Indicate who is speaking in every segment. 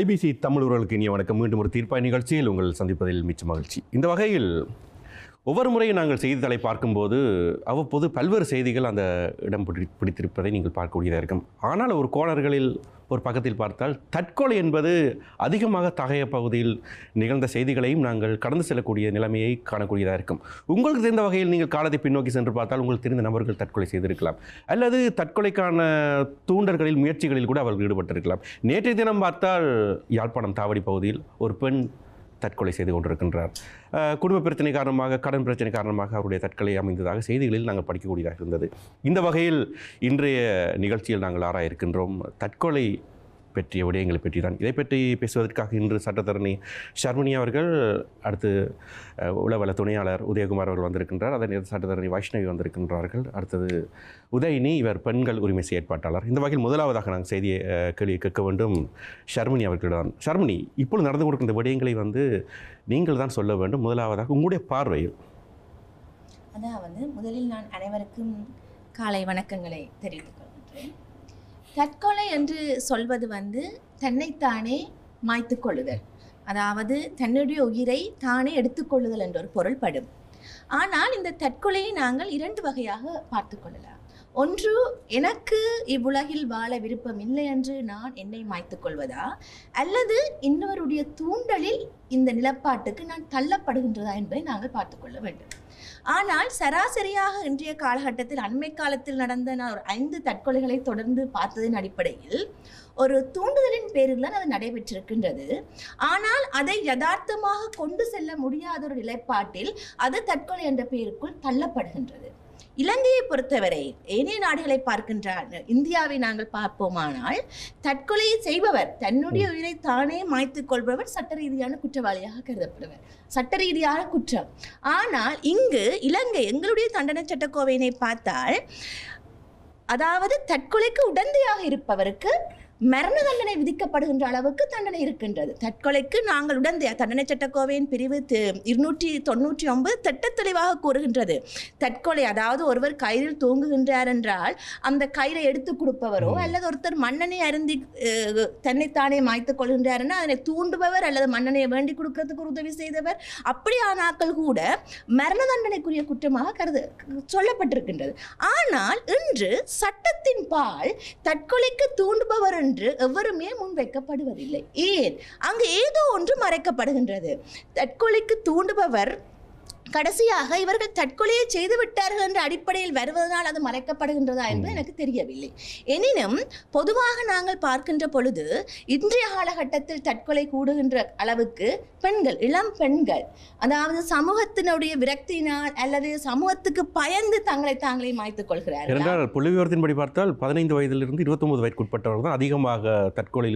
Speaker 1: IBC Tamil உறவுகளுக்கு இனிய வணக்கம் மீண்டும் ஒரு தீர்ப்பாய் நிகழ்ச்சியில் உங்கள் சந்திப்பதில் மிச்ச மகிழ்ச்சி இந்த வகையில் ஒவ்வொரு முறையும் நாங்கள் செய்தித்தலை பார்க்கும்போது அவ்வப்போது பல்வேறு செய்திகள் அந்த இடம் பிடி பிடித்திருப்பதை நீங்கள் பார்க்கக்கூடியதாக இருக்கும் ஆனால் ஒரு கோணர்களில் ஒரு பக்கத்தில் பார்த்தால் தற்கொலை என்பது அதிகமாக தகைய பகுதியில் நிகழ்ந்த செய்திகளையும் நாங்கள் கடந்து செல்லக்கூடிய நிலைமையை காணக்கூடியதாக இருக்கும் உங்களுக்கு தெரிந்த வகையில் நீங்கள் காலத்தை பின்னோக்கி சென்று பார்த்தால் உங்களுக்கு தெரிந்த நபர்கள் தற்கொலை செய்திருக்கலாம் அல்லது தற்கொலைக்கான தூண்டர்களில் முயற்சிகளில் கூட அவர்கள் ஈடுபட்டிருக்கலாம் நேற்றைய தினம் பார்த்தால் யாழ்ப்பாணம் தாவடி பகுதியில் ஒரு பெண் தற்கொலை செய்து கொண்டிருக்கின்றார் குடும்ப பிரச்சனை காரணமாக கடன் பிரச்சனை காரணமாக அவருடைய தற்கொலை அமைந்ததாக செய்திகளில் நாங்கள் படிக்கக்கூடியதாக இருந்தது இந்த வகையில் இன்றைய நிகழ்ச்சியில் நாங்கள் ஆராயிருக்கின்றோம் தற்கொலை பற்றிய விடயங்களை பற்றி தான் இதை பற்றி பேசுவதற்காக இன்று சட்டத்தரணி ஷர்மினி அவர்கள் அடுத்து உளவல துணையாளர் உதயகுமார் அவர்கள் வந்திருக்கின்றார் அதன் சட்டத்தரணி வைஷ்ணவி வந்திருக்கின்றார்கள் அடுத்தது உதயினி இவர் பெண்கள் உரிமை செயற்பாட்டாளர் இந்த வகையில் முதலாவதாக நாங்கள் செய்தியை கேள்வி கேட்க வேண்டும் ஷர்மினி அவர்களிடம் ஷர்மினி இப்பொழுது நடந்து இந்த விடயங்களை வந்து நீங்கள் தான் சொல்ல வேண்டும் முதலாவதாக உங்களுடைய பார்வையில்
Speaker 2: அதான் வந்து முதலில் நான் அனைவருக்கும் காலை வணக்கங்களை தெரிவித்துக் கொள்கின்றேன் தற்கொலை என்று சொல்வது வந்து தன்னைத்தானே மாய்த்து கொள்ளுதல் அதாவது தன்னுடைய உயிரை தானே எடுத்துக்கொள்ளுதல் என்ற ஒரு பொருள்படும் ஆனால் இந்த தற்கொலையை நாங்கள் இரண்டு வகையாக பார்த்து கொள்ளலாம் ஒன்று எனக்கு இவ்வுலகில் வாழ விருப்பம் இல்லை என்று நான் என்னை மாய்த்து கொள்வதா அல்லது இன்னொருடைய தூண்டலில் இந்த நிலப்பாட்டுக்கு நான் தள்ளப்படுகின்றதா என்பதை நாங்கள் பார்த்துக்கொள்ள வேண்டும் ஆனால் சராசரியாக இன்றைய காலகட்டத்தில் அண்மை காலத்தில் நடந்த நான் ஒரு ஐந்து தற்கொலைகளை தொடர்ந்து பார்த்ததின் அடிப்படையில் ஒரு தூண்டுதலின் பேரில் தான் அது நடைபெற்றிருக்கின்றது ஆனால் அதை யதார்த்தமாக கொண்டு செல்ல முடியாத ஒரு நிலைப்பாட்டில் அது தற்கொலை என்ற பெயருக்குள் தள்ளப்படுகின்றது இலங்கையை பொறுத்தவரை ஏனைய நாடுகளை பார்க்கின்ற இந்தியாவை நாங்கள் பார்ப்போமானால் தற்கொலையை செய்பவர் தன்னுடைய உயிரை தானே மாய்த்துக் கொள்பவர் சட்ட ரீதியான குற்றவாளியாக கருதப்படுவர் சட்ட ரீதியான குற்றம் ஆனால் இங்கு இலங்கை எங்களுடைய தண்டனை சட்டக்கோவையினை பார்த்தால் அதாவது தற்கொலைக்கு உடந்தையாக இருப்பவருக்கு மரண தண்டனை விதிக்கப்படுகின்ற அளவுக்கு தண்டனை இருக்கின்றது தற்கொலைக்கு நாங்கள் உடன் தண்டனை சட்டக்கோவையின் பிரிவு இருநூற்றி தொண்ணூற்றி ஒன்பது திட்ட தெளிவாக கூறுகின்றது தற்கொலை அதாவது ஒருவர் கயிறில் தூங்குகின்றார் என்றால் அந்த கயிறை எடுத்து கொடுப்பவரோ அல்லது ஒருத்தர் மன்னனை அருந்தி தன்னைத்தானே மாய்த்துக் கொள்கின்றார்னா அதனை தூண்டுபவர் அல்லது மன்னனை வேண்டி கொடுக்கறதுக்கு உதவி செய்தவர் அப்படியானாக்கள் கூட மரண தண்டனைக்குரிய குற்றமாக கருது சொல்லப்பட்டிருக்கின்றது ஆனால் இன்று சட்டத்தின் பால் தற்கொலைக்கு தூண்டுபவர் என்று எவருமே முன்வைக்கப்படுவதில்லை ஏன் அங்கு ஏதோ ஒன்று மறைக்கப்படுகின்றது தற்கொலைக்கு தூண்டுபவர் கடைசியாக இவர்கள் தற்கொலையை செய்து விட்டார்கள் என்ற அடிப்படையில் வருவதனால் அது மறைக்கப்படுகின்றதா என்பது எனக்கு தெரியவில்லை எனினும் பொதுவாக நாங்கள் பார்க்கின்ற பொழுது இன்றைய காலகட்டத்தில் தற்கொலை கூடுகின்ற அளவுக்கு பெண்கள் இளம் பெண்கள் அதாவது சமூகத்தினுடைய விரக்தியினால் அல்லது சமூகத்துக்கு பயந்து தங்களை தாங்களே மாய்த்துக் கொள்கிறார்கள் என்றால்
Speaker 1: புள்ளிவிவரத்தின்படி பார்த்தால் பதினைந்து வயதிலிருந்து இருபத்தொன்பது உட்பட்டவர்கள் தான் அதிகமாக தற்கொலையில்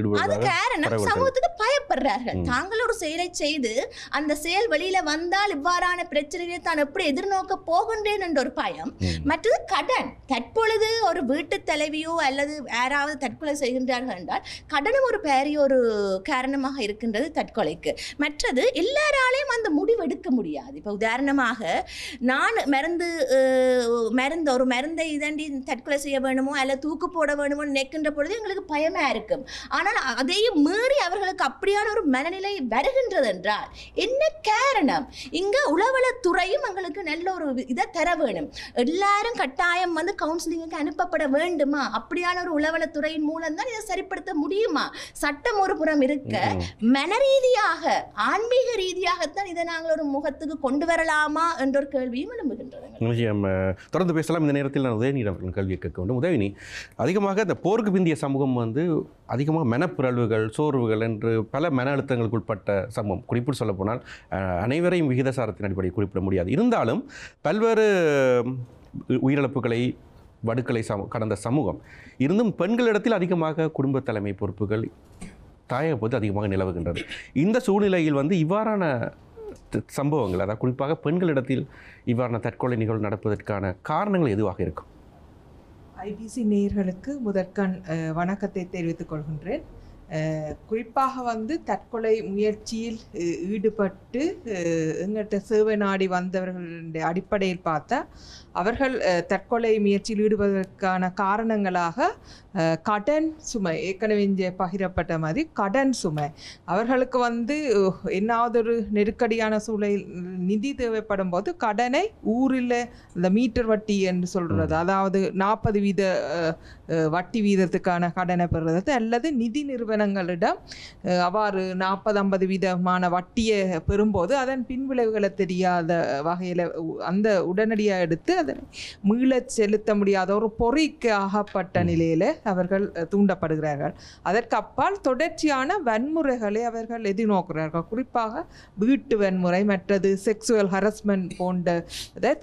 Speaker 1: காரணம் சமூகத்துக்கு
Speaker 2: பயப்படுறார்கள் தாங்கள் ஒரு செயலை செய்து அந்த செயல் வெளியில வந்தால் இவ்வாறான பிரச்சனையை தான் எப்படி எதிர்நோக்க போகின்றேன் என்ற ஒரு பயம் மற்றது கடன் தற்பொழுது ஒரு வீட்டு தலைவியோ அல்லது யாராவது தற்கொலை செய்கின்றார்கள் என்றால் கடனும் ஒரு பெரிய ஒரு காரணமாக இருக்கின்றது தற்கொலைக்கு மற்றது எல்லாராலையும் அந்த முடிவு எடுக்க முடியாது இப்போ உதாரணமாக நான் மருந்து மருந்து ஒரு மருந்தை இதண்டி தற்கொலை செய்ய வேணுமோ அல்ல தூக்கு போட வேணுமோ நினைக்கின்ற பொழுது எங்களுக்கு பயமாக இருக்கும் ஆனால் அதையும் மீறி அவர்களுக்கு அப்படியான ஒரு மனநிலை வருகின்றது என்றால் என்ன காரணம் இங்கே உளவள துறையும் எங்களுக்கு நல்ல ஒரு இதை தர வேணும் எல்லாரும் கட்டாயம் வந்து கவுன்சிலிங்குக்கு அனுப்பப்பட வேண்டுமா அப்படியான ஒரு உளவலத்துறையின் மூலம் தான் இதை சரிப்படுத்த முடியுமா சட்டம் ஒரு புறம் இருக்க மன ரீதியாக ஆன்மீக ரீதியாகத்தான் இதை நாங்கள் ஒரு முகத்துக்கு கொண்டு வரலாமா என்ற ஒரு கேள்வியும் எழும்புகின்றன
Speaker 1: தொடர்ந்து பேசலாம் இந்த நேரத்தில் நான் உதயநிதி அவர்களின் கேள்வி கேட்க வேண்டும் உதயநிதி அதிகமாக இந்த போருக்கு பிந்திய சமூகம் வந்து அதிகமாக மனப்பிறழ்வுகள் சோர்வுகள் என்று பல மன அழுத்தங்களுக்கு உட்பட்ட சமூகம் குறிப்பிட்டு சொல்லப்போனால் அனைவரையும் விகிதசாரத்தின் அடிப்படையில் குறிப்பிட முடியாது இருந்தாலும் பல்வேறு உயிரிழப்புகளை வடுக்கலை சம கடந்த சமூகம் இருந்தும் பெண்களிடத்தில் அதிகமாக குடும்ப தலைமை பொறுப்புகள் தாயக போது அதிகமாக நிலவுகின்றது இந்த சூழ்நிலையில் வந்து இவ்வாறான சம்பவங்கள் அதாவது குறிப்பாக பெண்களிடத்தில் இவ்வாறான தற்கொலை நிகழ்வு நடப்பதற்கான காரணங்கள் எதுவாக இருக்கும்
Speaker 3: ஐபிசி நேயர்களுக்கு முதற்கண் வணக்கத்தை தெரிவித்துக் கொள்கின்றேன் குறிப்பாக வந்து தற்கொலை முயற்சியில் ஈடுபட்டு எங்கிட்ட சேவை நாடி வந்தவர்களுடைய அடிப்படையில் பார்த்தா அவர்கள் தற்கொலை முயற்சியில் ஈடுபடுவதற்கான காரணங்களாக கடன் சுமை ஏற்கனவே பகிரப்பட்ட மாதிரி கடன் சுமை அவர்களுக்கு வந்து என்னாவது ஒரு நெருக்கடியான சூழல் நிதி தேவைப்படும் போது கடனை ஊரில் இந்த மீட்டர் வட்டி என்று சொல்கிறது அதாவது நாற்பது வீத வட்டி வீதத்துக்கான கடனை பெறுறது அல்லது நிதி நிறுவனம் நிறுவனங்களிடம் அவ்வாறு நாற்பது ஐம்பது வீதமான வட்டியை பெறும்போது அதன் பின்விளைவுகளை தெரியாத வகையில் அந்த உடனடியாக எடுத்து அதனை மீள செலுத்த முடியாத ஒரு பொறிக்கு ஆகப்பட்ட நிலையில் அவர்கள் தூண்டப்படுகிறார்கள் அதற்கு அப்பால் தொடர்ச்சியான வன்முறைகளை அவர்கள் எதிர்நோக்கிறார்கள் குறிப்பாக வீட்டு வன்முறை மற்றது செக்ஸுவல் ஹரஸ்மெண்ட் போன்ற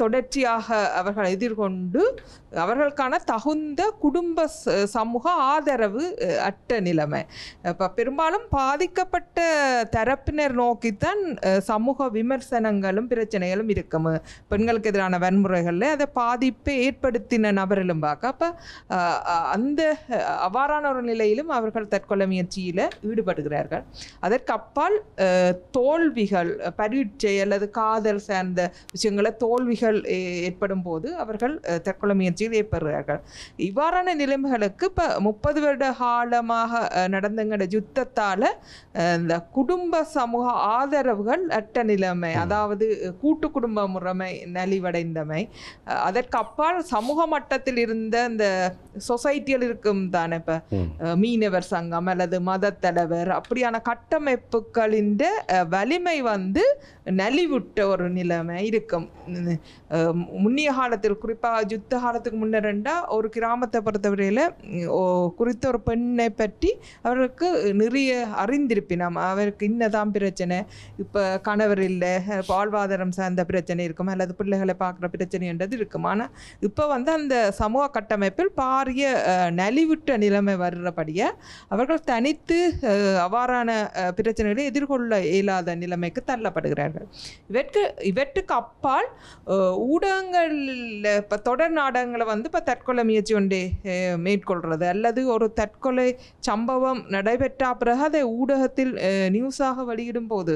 Speaker 3: தொடர்ச்சியாக அவர்கள் எதிர்கொண்டு அவர்களுக்கான தகுந்த குடும்ப சமூக ஆதரவு அட்ட நிலைமை இப்போ பெரும்பாலும் பாதிக்கப்பட்ட தரப்பினர் நோக்கித்தான் சமூக விமர்சனங்களும் பிரச்சனைகளும் இருக்கும் பெண்களுக்கு எதிரான வன்முறைகளில் அதை பாதிப்பை ஏற்படுத்தின நபரிலும் பார்க்க அப்போ அந்த அவ்வாறான ஒரு நிலையிலும் அவர்கள் தற்கொலை முயற்சியில் ஈடுபடுகிறார்கள் அதற்கு அப்பால் தோல்விகள் பரீட்சை அல்லது காதல் சார்ந்த விஷயங்களை தோல்விகள் ஏற்படும் போது அவர்கள் தற்கொலை முயற்சியில் ஏற்படுகிறார்கள் இவ்வாறான நிலைமைகளுக்கு இப்போ முப்பது வருட காலமாக நட நடந்தங்கட யுத்தத்தால் இந்த குடும்ப சமூக ஆதரவுகள் அட்ட நிலைமை அதாவது கூட்டு குடும்ப முறைமை நலிவடைந்தமை அதற்கு அப்பால் சமூக மட்டத்தில் இருந்த இந்த சொசைட்டியில் இருக்கும் தானே இப்போ மீனவர் சங்கம் அல்லது மத தலைவர் அப்படியான கட்டமைப்புகளின் வலிமை வந்து நலிவுட்ட ஒரு நிலைமை இருக்கும் முன்னிய காலத்தில் குறிப்பாக யுத்த காலத்துக்கு முன்னரெண்டா ஒரு கிராமத்தை பொறுத்தவரையில் குறித்த ஒரு பெண்ணை பற்றி அவர் அவருக்கு நிறைய அறிந்திருப்பினம் அவருக்கு இன்னதான் பிரச்சனை இப்போ கணவர் இல்லை வாழ்வாதாரம் சார்ந்த பிரச்சனை இருக்கும் அல்லது பிள்ளைகளை பார்க்குற பிரச்சனைன்றது இருக்கும் ஆனால் இப்போ வந்து அந்த சமூக கட்டமைப்பில் பாரிய நலிவுற்ற நிலைமை வர்றபடியே அவர்கள் தனித்து அவ்வாறான பிரச்சனைகளை எதிர்கொள்ள இயலாத நிலைமைக்கு தள்ளப்படுகிறார்கள் இவற்று இவற்றுக்கு அப்பால் ஊடகங்களில் இப்போ தொடர் நாடகங்களை வந்து இப்போ தற்கொலை முயற்சி ஒன்றே மேற்கொள்கிறது அல்லது ஒரு தற்கொலை சம்பவம் நடைபெற்ற பிறகு அதை ஊடகத்தில் நியூஸாக வெளியிடும் போது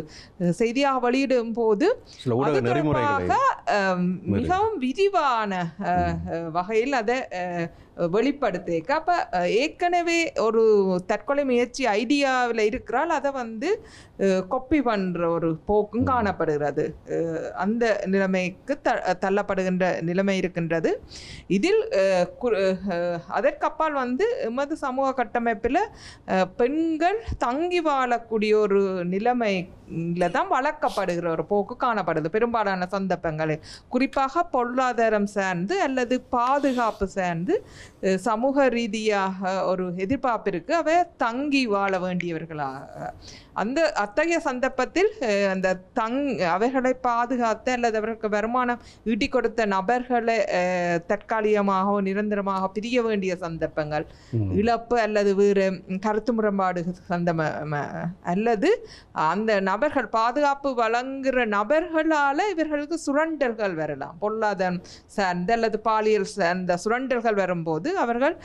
Speaker 3: செய்தியாக வெளியிடும் போது மிகவும் விரிவான வகையில் அதை வெளிப்படுத்தேக்க அப்போ ஏற்கனவே ஒரு தற்கொலை முயற்சி ஐடியாவில் இருக்கிறால் அதை வந்து கொப்பி பண்ணுற ஒரு போக்கும் காணப்படுகிறது அந்த நிலைமைக்கு த தள்ளப்படுகின்ற நிலைமை இருக்கின்றது இதில் அதற்கப்பால் வந்து எமது சமூக கட்டமைப்பில் பெண்கள் தங்கி வாழக்கூடிய ஒரு நிலைமை தான் வளர்க்கப்படுகிற ஒரு போக்கு காணப்படுது பெரும்பாலான சந்தர்ப்பங்களில் குறிப்பாக பொருளாதாரம் சேர்ந்து அல்லது பாதுகாப்பு சேர்ந்து சமூக ரீதியாக ஒரு எதிர்பார்ப்பிற்கு அவை தங்கி வாழ வேண்டியவர்களாக அந்த அத்தகைய சந்தர்ப்பத்தில் அந்த தங் அவைகளை பாதுகாத்த அல்லது அவர்களுக்கு வருமானம் ஈட்டி கொடுத்த நபர்களை தற்காலிகமாகவோ நிரந்தரமாக பிரிய வேண்டிய சந்தர்ப்பங்கள் இழப்பு அல்லது வேறு கருத்து முரண்பாடு சந்தம அல்லது அந்த நபர்கள் பாதுகாப்பு வழங்குகிற நபர்களால் இவர்களுக்கு சுரண்டல்கள் வரலாம் பொருளாதாரம் சார்ந்த அல்லது பாலியல் சார்ந்த சுரண்டல்கள் வரும்போது போது அவர்கள்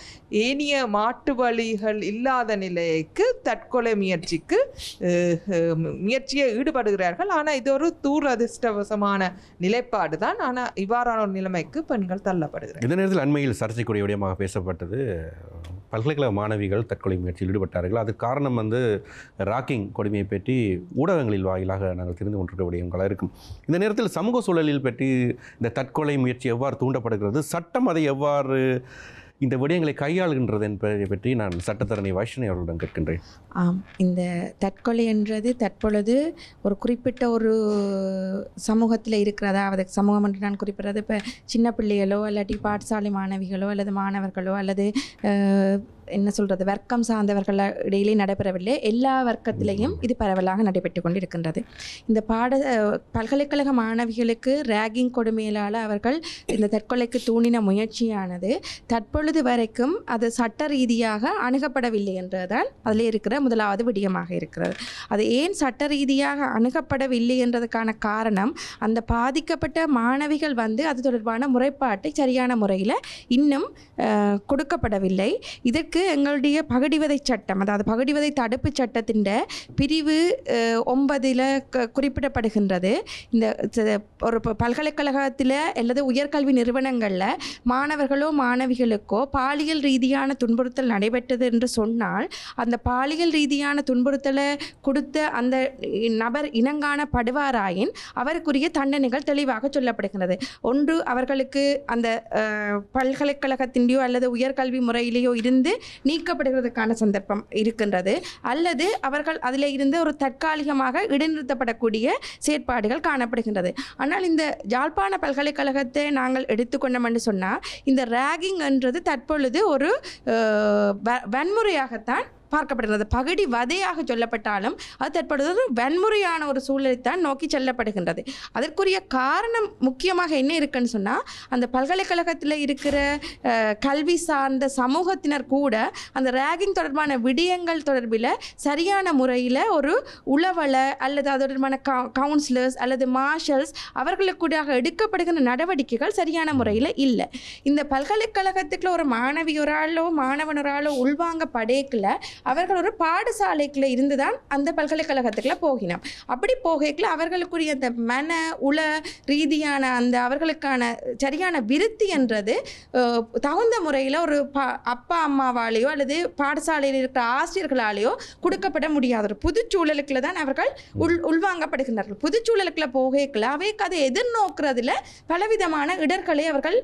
Speaker 3: ஏனிய மாட்டு வழிகள் இல்லாத நிலைக்கு தற்கொலை முயற்சிக்கு முயற்சியை ஈடுபடுகிறார்கள் ஆனால் இது ஒரு தூரதிர்ஷ்டவசமான நிலைப்பாடு தான் ஆனால் இவ்வாறான ஒரு நிலைமைக்கு பெண்கள் தள்ளப்படுகிறார்
Speaker 1: இந்த நேரத்தில் அண்மையில் சர்ச்சைக்குரிய விடயமாக பேசப்பட்டது பல்கலைக்கழக மாணவிகள் தற்கொலை முயற்சியில் ஈடுபட்டார்கள் அது காரணம் வந்து ராக்கிங் கொடுமையை பற்றி ஊடகங்களில் வாயிலாக நாங்கள் தெரிந்து கொண்டிருக்க விடயங்களாக இருக்கும் இந்த நேரத்தில் சமூக சூழலில் பற்றி இந்த தற்கொலை முயற்சி எவ்வாறு தூண்டப்படுகிறது சட்டம் அதை எவ்வாறு இந்த விடயங்களை கையாளுகின்றது என்பதை பற்றி நான் சட்டத்தரணி வைஷ்ணவி அவர்களிடம் கேட்கின்றேன்
Speaker 4: ஆம் இந்த தற்கொலை என்றது தற்பொழுது ஒரு குறிப்பிட்ட ஒரு சமூகத்தில் இருக்கிறதா அதாவது சமூகம் என்று நான் குறிப்பிடுறது இப்போ சின்ன பிள்ளைகளோ இல்லாட்டி பாடசாலை மாணவிகளோ அல்லது மாணவர்களோ அல்லது என்ன சொல்கிறது வர்க்கம் சார்ந்தவர்கள் இடையிலே நடைபெறவில்லை எல்லா வர்க்கத்திலையும் இது பரவலாக நடைபெற்று கொண்டு இருக்கின்றது இந்த பாட பல்கலைக்கழக மாணவிகளுக்கு ரேகிங் கொடுமையிலால் அவர்கள் இந்த தற்கொலைக்கு தூண்டின முயற்சியானது தற்பொழுது வரைக்கும் அது சட்ட ரீதியாக அணுகப்படவில்லை என்றுதான் அதில் இருக்கிற முதலாவது விடியமாக இருக்கிறது அது ஏன் சட்ட ரீதியாக அணுகப்படவில்லை என்றதுக்கான காரணம் அந்த பாதிக்கப்பட்ட மாணவிகள் வந்து அது தொடர்பான முறைப்பாட்டை சரியான முறையில் இன்னும் கொடுக்கப்படவில்லை இதற்கு இதுக்கு எங்களுடைய பகடிவதை சட்டம் அதாவது பகடிவதை தடுப்பு சட்டத்தின் பிரிவு ஒன்பதில் குறிப்பிடப்படுகின்றது இந்த ஒரு பல்கலைக்கழகத்தில் அல்லது உயர்கல்வி நிறுவனங்களில் மாணவர்களோ மாணவிகளுக்கோ பாலியல் ரீதியான துன்புறுத்தல் நடைபெற்றது என்று சொன்னால் அந்த பாலியல் ரீதியான துன்புறுத்தலை கொடுத்த அந்த நபர் இனங்கான படுவாராயின் அவருக்குரிய தண்டனைகள் தெளிவாக சொல்லப்படுகின்றது ஒன்று அவர்களுக்கு அந்த பல்கலைக்கழகத்தின் அல்லது உயர்கல்வி முறையிலேயோ இருந்து நீக்கப்படுகிறதுக்கான சந்தர்ப்பம் இருக்கின்றது அல்லது அவர்கள் அதில் இருந்து ஒரு தற்காலிகமாக இடைநிறுத்தப்படக்கூடிய செயற்பாடுகள் காணப்படுகின்றது ஆனால் இந்த ஜாழ்ப்பாண பல்கலைக்கழகத்தை நாங்கள் எடுத்துக்கொண்டோம் என்று சொன்னால் இந்த ரேகிங் என்றது தற்பொழுது ஒரு வன்முறையாகத்தான் பார்க்கப்படுகிறது பகுதி வதையாக சொல்லப்பட்டாலும் அது தற்பொழுது வன்முறையான ஒரு சூழலைத்தான் நோக்கி செல்லப்படுகின்றது அதற்குரிய காரணம் முக்கியமாக என்ன இருக்குன்னு சொன்னால் அந்த பல்கலைக்கழகத்தில் இருக்கிற கல்வி சார்ந்த சமூகத்தினர் கூட அந்த ரேகிங் தொடர்பான விடயங்கள் தொடர்பில் சரியான முறையில் ஒரு உளவள அல்லது அது தொடர்பான கவுன்சிலர்ஸ் அல்லது மார்ஷல்ஸ் அவர்களுக்குடாக எடுக்கப்படுகின்ற நடவடிக்கைகள் சரியான முறையில் இல்லை இந்த பல்கலைக்கழகத்துக்குள்ள ஒரு மாணவியோராலோ மாணவனராலோ உள்வாங்க படேக்கில் அவர்கள் ஒரு பாடசாலைக்குள்ள இருந்து தான் அந்த பல்கலைக்கழகத்துக்குள்ள போகினோம் அப்படி போகைக்குள்ள அவர்களுக்குரிய அந்த மன உள ரீதியான அந்த அவர்களுக்கான சரியான விருத்தி என்றது தகுந்த முறையில் ஒரு பா அப்பா அம்மாவாலேயோ அல்லது பாடசாலையில் இருக்கிற ஆசிரியர்களாலேயோ கொடுக்கப்பட முடியாத ஒரு புதுச்சூழலுக்குள்ள தான் அவர்கள் உள் உள்வாங்கப்படுகின்றார்கள் புதுச்சூழலுக்குள்ள போகைக்குள்ள அவை அதை எதிர்நோக்குறதுல பலவிதமான இடர்களை அவர்கள்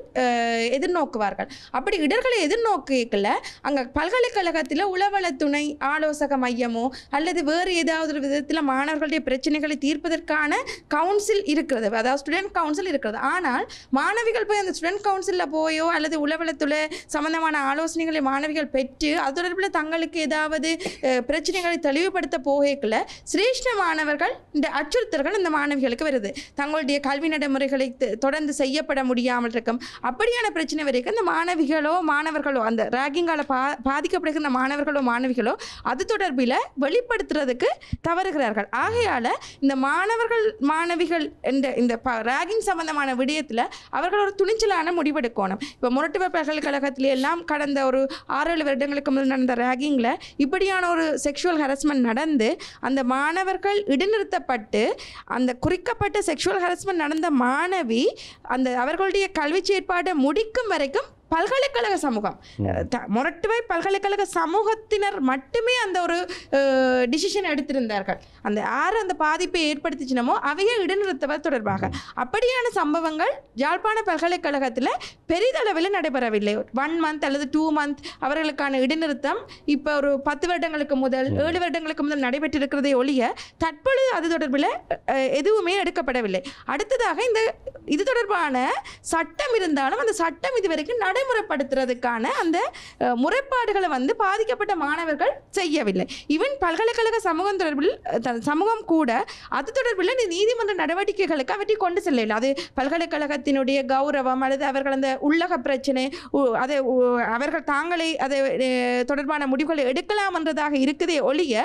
Speaker 4: எதிர்நோக்குவார்கள் அப்படி இடர்களை எதிர்நோக்கிக்கல அங்கே பல்கலைக்கழகத்தில் உளவளத்து துணை ஆலோசக மையமோ அல்லது வேறு ஏதாவது ஒரு விதத்தில் மாணவர்களுடைய பிரச்சனைகளை தீர்ப்பதற்கான கவுன்சில் இருக்கிறது அதாவது ஸ்டூடெண்ட் கவுன்சில் இருக்கிறது ஆனால் மாணவிகள் போய் அந்த ஸ்டூடெண்ட் கவுன்சிலில் போயோ அல்லது உளவலத்துறை சம்பந்தமான ஆலோசனைகளை மாணவிகள் பெற்று அது தொடர்பில் தங்களுக்கு ஏதாவது பிரச்சனைகளை தெளிவுபடுத்த போகல சிரேஷ்ட மாணவர்கள் இந்த அச்சுறுத்தல்கள் இந்த மாணவிகளுக்கு வருது தங்களுடைய கல்வி நடைமுறைகளை தொடர்ந்து செய்யப்பட முடியாமல் இருக்கும் அப்படியான பிரச்சனை வரைக்கும் இந்த மாணவிகளோ மாணவர்களோ அந்த ரேகிங்கால பா பாதிக்கப்படுகிற மாணவர்களோ மாணவிகள் நடவடிக்கைகளோ அது தொடர்பில் வெளிப்படுத்துறதுக்கு தவறுகிறார்கள் ஆகையால் இந்த மாணவர்கள் மாணவிகள் என்ற இந்த ப ராகிங் சம்பந்தமான விடயத்தில் அவர்கள் ஒரு துணிச்சலான முடிவெடுக்கணும் இப்போ முரட்டுவ பல்கலைக்கழகத்தில் எல்லாம் கடந்த ஒரு ஆறு ஏழு வருடங்களுக்கு முதல் நடந்த ராகிங்கில் இப்படியான ஒரு செக்ஷுவல் ஹரஸ்மெண்ட் நடந்து அந்த மாணவர்கள் இடைநிறுத்தப்பட்டு அந்த குறிக்கப்பட்ட செக்ஷுவல் ஹரஸ்மெண்ட் நடந்த மாணவி அந்த அவர்களுடைய கல்வி செயற்பாடை முடிக்கும் வரைக்கும் பல்கலைக்கழக சமூகம் முரட்டுவை பல்கலைக்கழக சமூகத்தினர் மட்டுமே அந்த ஒரு டிசிஷன் எடுத்திருந்தார்கள் அந்த யார் அந்த பாதிப்பை ஏற்படுத்திச்சினமோ அவையே இடைநிறுத்தவர் தொடர்பாக அப்படியான சம்பவங்கள் யாழ்ப்பாண பல்கலைக்கழகத்தில் பெரிதளவில் நடைபெறவில்லை ஒன் மந்த் அல்லது டூ மந்த் அவர்களுக்கான இடைநிறுத்தம் இப்போ ஒரு பத்து வருடங்களுக்கு முதல் ஏழு வருடங்களுக்கு முதல் நடைபெற்றிருக்கிறதை ஒழிய தற்பொழுது அது தொடர்பில் எதுவுமே எடுக்கப்படவில்லை அடுத்ததாக இந்த இது தொடர்பான சட்டம் இருந்தாலும் அந்த சட்டம் இதுவரைக்கும் நடை நடைமுறைப்படுத்துறதுக்கான அந்த முறைப்பாடுகளை வந்து பாதிக்கப்பட்ட மாணவர்கள் செய்யவில்லை ஈவன் பல்கலைக்கழக சமூகம் தொடர்பில் சமூகம் கூட அது தொடர்பில் நீதிமன்ற நடவடிக்கைகளுக்கு அவற்றை கொண்டு செல்லவில்லை அது பல்கலைக்கழகத்தினுடைய கௌரவம் அல்லது அவர்கள் அந்த உள்ளக பிரச்சனை அதை அவர்கள் தாங்களே அதை தொடர்பான முடிவுகளை எடுக்கலாம் என்றதாக இருக்குதே ஒழிய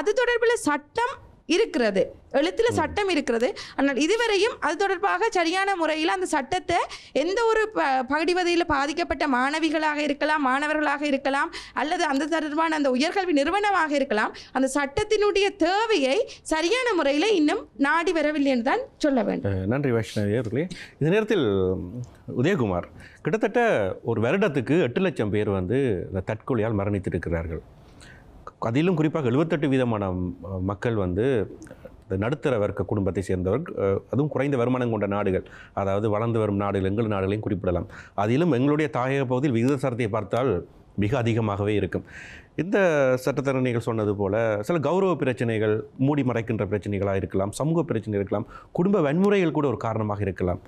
Speaker 4: அது தொடர்பில் சட்டம் இருக்கிறது எழுத்தில் சட்டம் இருக்கிறது ஆனால் இதுவரையும் அது தொடர்பாக சரியான முறையில் அந்த சட்டத்தை எந்த ஒரு ப பகுடிவதியில் பாதிக்கப்பட்ட மாணவிகளாக இருக்கலாம் மாணவர்களாக இருக்கலாம் அல்லது அந்த தொடர்பான அந்த உயர்கல்வி நிறுவனமாக இருக்கலாம் அந்த சட்டத்தினுடைய தேவையை சரியான முறையில் இன்னும் நாடி வரவில்லை என்று தான் சொல்ல வேண்டும்
Speaker 1: நன்றி வைஷ்ணவி இந்த நேரத்தில் உதயகுமார் கிட்டத்தட்ட ஒரு வருடத்துக்கு எட்டு லட்சம் பேர் வந்து தற்கொலையால் மரணித்திருக்கிறார்கள் அதிலும் குறிப்பாக எழுபத்தெட்டு வீதமான மக்கள் வந்து நடுத்தர வர்க்க குடும்பத்தை சேர்ந்தவர்கள் அதுவும் குறைந்த வருமானம் கொண்ட நாடுகள் அதாவது வளர்ந்து வரும் நாடுகள் எங்கள் நாடுகளையும் குறிப்பிடலாம் அதிலும் எங்களுடைய தாயக பகுதியில் விகிதாசாரத்தை பார்த்தால் மிக அதிகமாகவே இருக்கும் இந்த சட்டத்தரணிகள் சொன்னது போல் சில கௌரவ பிரச்சனைகள் மூடி மறைக்கின்ற பிரச்சனைகளாக இருக்கலாம் சமூக பிரச்சனை இருக்கலாம் குடும்ப வன்முறைகள் கூட ஒரு காரணமாக இருக்கலாம்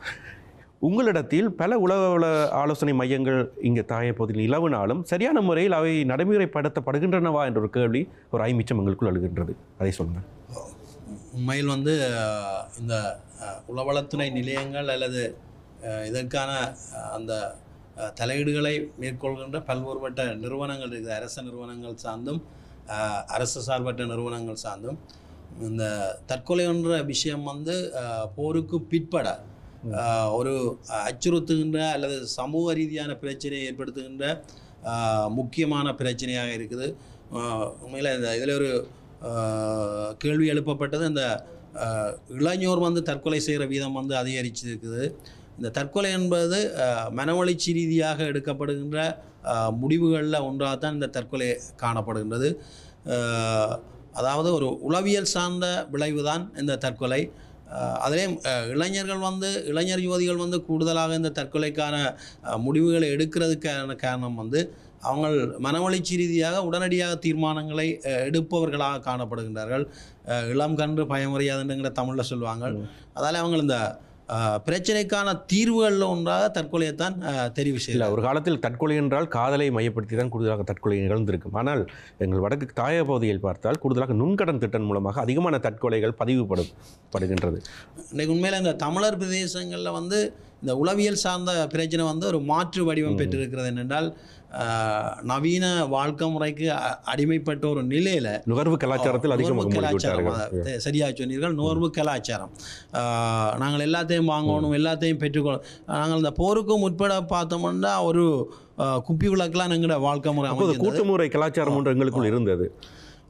Speaker 1: உங்களிடத்தில் பல உலக ஆலோசனை மையங்கள் இங்கே தாய பகுதியில் நிலவினாலும் சரியான முறையில் அவை நடைமுறைப்படுத்தப்படுகின்றனவா என்ற ஒரு கேள்வி ஒரு ஐமிச்சம் எங்களுக்குள் அழுகின்றது அதை சொல்லுங்கள்
Speaker 5: உண்மையில் வந்து இந்த உளவளத்துறை நிலையங்கள் அல்லது இதற்கான அந்த தலையீடுகளை மேற்கொள்கின்ற பல்வேறுபட்ட நிறுவனங்கள் இருக்குது அரச நிறுவனங்கள் சார்ந்தும் அரசு சார்பற்ற நிறுவனங்கள் சார்ந்தும் இந்த தற்கொலை என்ற விஷயம் வந்து போருக்கு பிற்பட ஒரு அச்சுறுத்துகின்ற அல்லது சமூக ரீதியான பிரச்சனையை ஏற்படுத்துகின்ற முக்கியமான பிரச்சனையாக இருக்குது உண்மையில் இந்த இதில் ஒரு கேள்வி எழுப்பப்பட்டது இந்த இளைஞர் வந்து தற்கொலை செய்கிற வீதம் வந்து அதிகரிச்சிருக்குது இந்த தற்கொலை என்பது மனவளர்ச்சி ரீதியாக எடுக்கப்படுகின்ற முடிவுகளில் ஒன்றாக தான் இந்த தற்கொலை காணப்படுகின்றது அதாவது ஒரு உளவியல் சார்ந்த விளைவு தான் இந்த தற்கொலை அதிலே இளைஞர்கள் வந்து இளைஞர் யுவதிகள் வந்து கூடுதலாக இந்த தற்கொலைக்கான முடிவுகளை எடுக்கிறதுக்கான காரணம் வந்து அவங்கள் மனவளர்ச்சி ரீதியாக உடனடியாக தீர்மானங்களை எடுப்பவர்களாக காணப்படுகின்றார்கள் இளம் கன்று பயமுறையாதுங்கிற தமிழில் சொல்லுவாங்க அதால் அவங்கள் இந்த பிரச்சனைக்கான தீர்வுகளில் ஒன்றாக தற்கொலையை தான் தெரிவு
Speaker 1: செய்யல ஒரு காலத்தில் தற்கொலை என்றால் காதலை மையப்படுத்தி தான் கூடுதலாக தற்கொலை நிகழ்ந்திருக்கும் ஆனால் எங்கள் வடக்கு தாய பகுதியில் பார்த்தால் கூடுதலாக நுண்கடன் திட்டம் மூலமாக அதிகமான தற்கொலைகள் பதிவுபடும் படுகின்றது
Speaker 5: இன்றைக்கு உண்மையில் இந்த தமிழர் பிரதேசங்களில் வந்து இந்த உளவியல் சார்ந்த பிரச்சனை வந்து ஒரு மாற்று வடிவம் பெற்றிருக்கிறது என்னென்றால் நவீன வாழ்க்கை முறைக்கு அடிமைப்பட்ட ஒரு நிலையில நுகர்வு கலாச்சாரத்தில் நுகர்வு கலாச்சாரம் சரியாக சொன்னீர்கள் நுகர்வு கலாச்சாரம் நாங்கள் எல்லாத்தையும் வாங்கணும் எல்லாத்தையும் பெற்றுக்கொள்ள நாங்கள் இந்த போருக்கும் உட்பட பார்த்தோம்னா ஒரு குப்பி விளக்கெல்லாம் எங்களோட வாழ்க்கை முறை கூட்டு முறை கலாச்சாரம் ஒன்று எங்களுக்குள் இருந்தது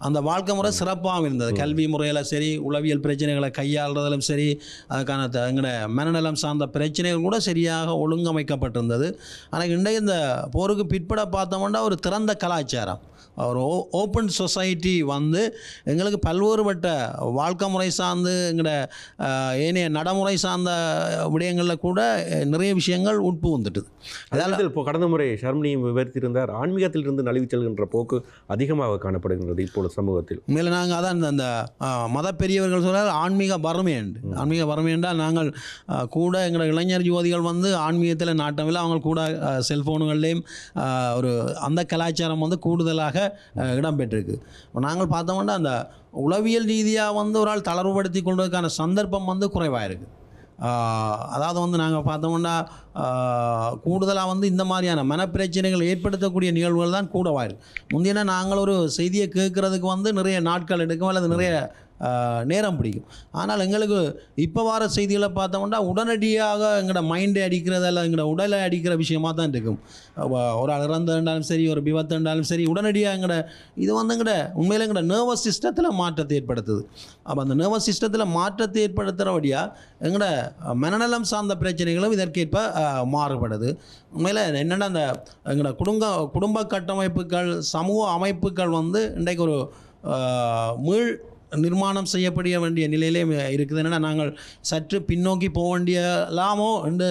Speaker 5: அந்த வாழ்க்கை முறை சிறப்பாகவும் இருந்தது கல்வி முறையில் சரி உளவியல் பிரச்சனைகளை கையாளுறதிலும் சரி அதுக்கான எங்களோட மனநலம் சார்ந்த பிரச்சனைகள் கூட சரியாக ஒழுங்கமைக்கப்பட்டிருந்தது ஆனால் இன்றைய இந்த போருக்கு பிற்பட பார்த்தோம்னா ஒரு திறந்த கலாச்சாரம் ஒரு ஓ ஓப்பன் சொசைட்டி வந்து எங்களுக்கு பல்வேறுபட்ட வாழ்க்கை முறை சார்ந்து எங்களோட ஏனைய நடைமுறை சார்ந்த விடயங்களில் கூட நிறைய விஷயங்கள் உட்பு வந்துட்டு அதாவது
Speaker 1: இப்போ கடந்த முறை ஷர்மினி விவரித்திருந்தார் ஆன்மீகத்திலிருந்து நழுவி செல்கின்ற போக்கு அதிகமாக காணப்படுகின்றது இப்போது சமூகத்தில்
Speaker 5: மேலே நாங்கள் அதான் அந்த மத பெரியவர்கள் சொன்னால் ஆன்மீக வறுமை என்று ஆன்மீக வறுமை என்றால் நாங்கள் கூட எங்களோட இளைஞர் யுவதிகள் வந்து ஆன்மீகத்தில் நாட்டமில்லை அவங்க கூட செல்ஃபோனுகள்லேயும் ஒரு அந்த கலாச்சாரம் வந்து கூடுதலாக இடம்பெற்றிருக்கு இப்போ நாங்கள் பார்த்தோம்னா அந்த உளவியல் ரீதியாக வந்து ஒரு ஆள் தளர்வுபடுத்தி கொள்வதற்கான சந்தர்ப்பம் வந்து குறைவாக இருக்குது அதாவது வந்து நாங்கள் பார்த்தோம்னா கூடுதலாக வந்து இந்த மாதிரியான மனப்பிரச்சனைகள் ஏற்படுத்தக்கூடிய நிகழ்வுகள் தான் கூடவாயிருக்கு முந்தையனா நாங்கள் ஒரு செய்தியை கேட்குறதுக்கு வந்து நிறைய நாட்கள் எடுக்கும் அல்லது நிறைய நேரம் பிடிக்கும் ஆனால் எங்களுக்கு இப்போ வர செய்திகளை பார்த்தோம்னா உடனடியாக எங்களோட மைண்டை அடிக்கிறது இல்லை எங்களோட உடலை அடிக்கிற விஷயமாக தான் இருக்கும் ஒரு இறந்துருந்தாலும் சரி ஒரு விபத்து இருந்தாலும் சரி உடனடியாக எங்களோட இது வந்து எங்களோட உண்மையில் எங்களோட நர்வஸ் சிஸ்டத்தில் மாற்றத்தை ஏற்படுத்துது அப்போ அந்த நர்வஸ் சிஸ்டத்தில் மாற்றத்தை ஏற்படுத்துகிறபடியாக எங்களோட மனநலம் சார்ந்த பிரச்சனைகளும் இதற்கேற்ப மாறுபடுது உண்மையில் என்னென்னா அந்த எங்களோட குடும்ப குடும்ப கட்டமைப்புகள் சமூக அமைப்புகள் வந்து இன்றைக்கு ஒரு மீள் நிர்மாணம் செய்யப்பட வேண்டிய நிலையிலே இருக்குது என்னென்னா நாங்கள் சற்று பின்னோக்கி போக வேண்டியலாமோ என்று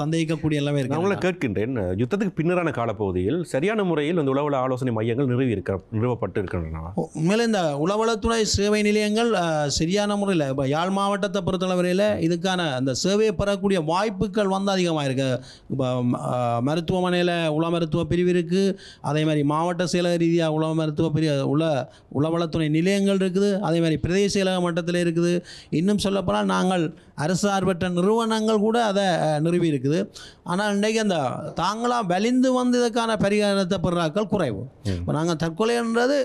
Speaker 5: சந்தேகிக்கக்கூடிய எல்லாமே இருக்குது அவங்கள
Speaker 1: கேட்கின்றேன் யுத்தத்துக்கு பின்னரான காலப்பகுதியில் சரியான முறையில் அந்த உளவள ஆலோசனை மையங்கள் நிறுவி இருக்க நிறுவப்பட்டு இருக்கின்றன
Speaker 5: மேலே இந்த உளவளத்துறை சேவை நிலையங்கள் சரியான முறையில் இப்போ யாழ் மாவட்டத்தை பொறுத்தளவரையில் இதுக்கான அந்த சேவையை பெறக்கூடிய வாய்ப்புகள் வந்து அதிகமாக இருக்குது இப்போ மருத்துவமனையில் உள மருத்துவ பிரிவு இருக்குது அதே மாதிரி மாவட்ட செயலக ரீதியாக உள மருத்துவ பிரிவு உள உளவளத்துறை நிலையங்கள் இருக்குது அதே மாதிரி பிரதேச செயலக மட்டத்தில் இருக்குது இன்னும் சொல்லப்போனால் நாங்கள் அரசு சார்பற்ற நிறுவனங்கள் கூட அதை நிறுவி இருக்குது ஆனால் இன்றைக்கு அந்த தாங்களாக வலிந்து வந்ததுக்கான பரிகாரத்தை பெறாக்கள் குறைவு இப்போ நாங்கள் தற்கொலைன்றது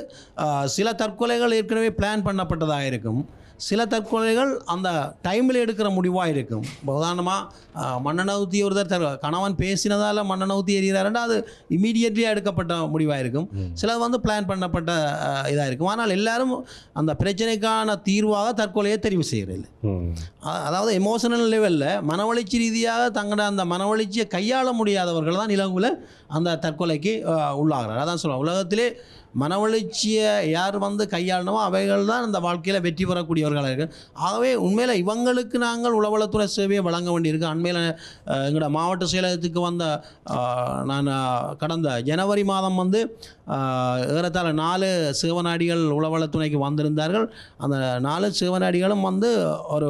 Speaker 5: சில தற்கொலைகள் ஏற்கனவே பிளான் பண்ணப்பட்டதாக இருக்கும் சில தற்கொலைகள் அந்த டைமில் எடுக்கிற முடிவாக இருக்கும் உதாரணமாக மன்னனை ஊற்றி ஒருத்தர் கணவன் பேசினதால் மன்னனை ஊற்றி எறிகிறாருன்னா அது இமீடியட்லியாக எடுக்கப்பட்ட முடிவாக இருக்கும் சிலது வந்து பிளான் பண்ணப்பட்ட இதாக இருக்கும் ஆனால் எல்லாரும் அந்த பிரச்சனைக்கான தீர்வாக தற்கொலையை தெரிவு செய்கிறது அதாவது எமோஷனல் லெவலில் மனவளர்ச்சி ரீதியாக தங்களோட அந்த மனவளர்ச்சியை கையாள முடியாதவர்கள் தான் நிலவுல அந்த தற்கொலைக்கு உள்ளாகிறார் அதான் சொல்லுவாங்க உலகத்திலே மனவளர்ச்சியை யார் வந்து கையாளணுமோ அவைகள் தான் இந்த வாழ்க்கையில் வெற்றி பெறக்கூடியவர்களாக இருக்கு ஆகவே உண்மையில் இவங்களுக்கு நாங்கள் உளவளத்துறை சேவையை வழங்க வேண்டியிருக்கு அண்மையில் எங்களோட மாவட்ட செயலகத்துக்கு வந்த நான் கடந்த ஜனவரி மாதம் வந்து ஏறத்தாழ நாலு சிவனாடிகள் உளவளத்துணைக்கு வந்திருந்தார்கள் அந்த நாலு சிவனாடிகளும் வந்து ஒரு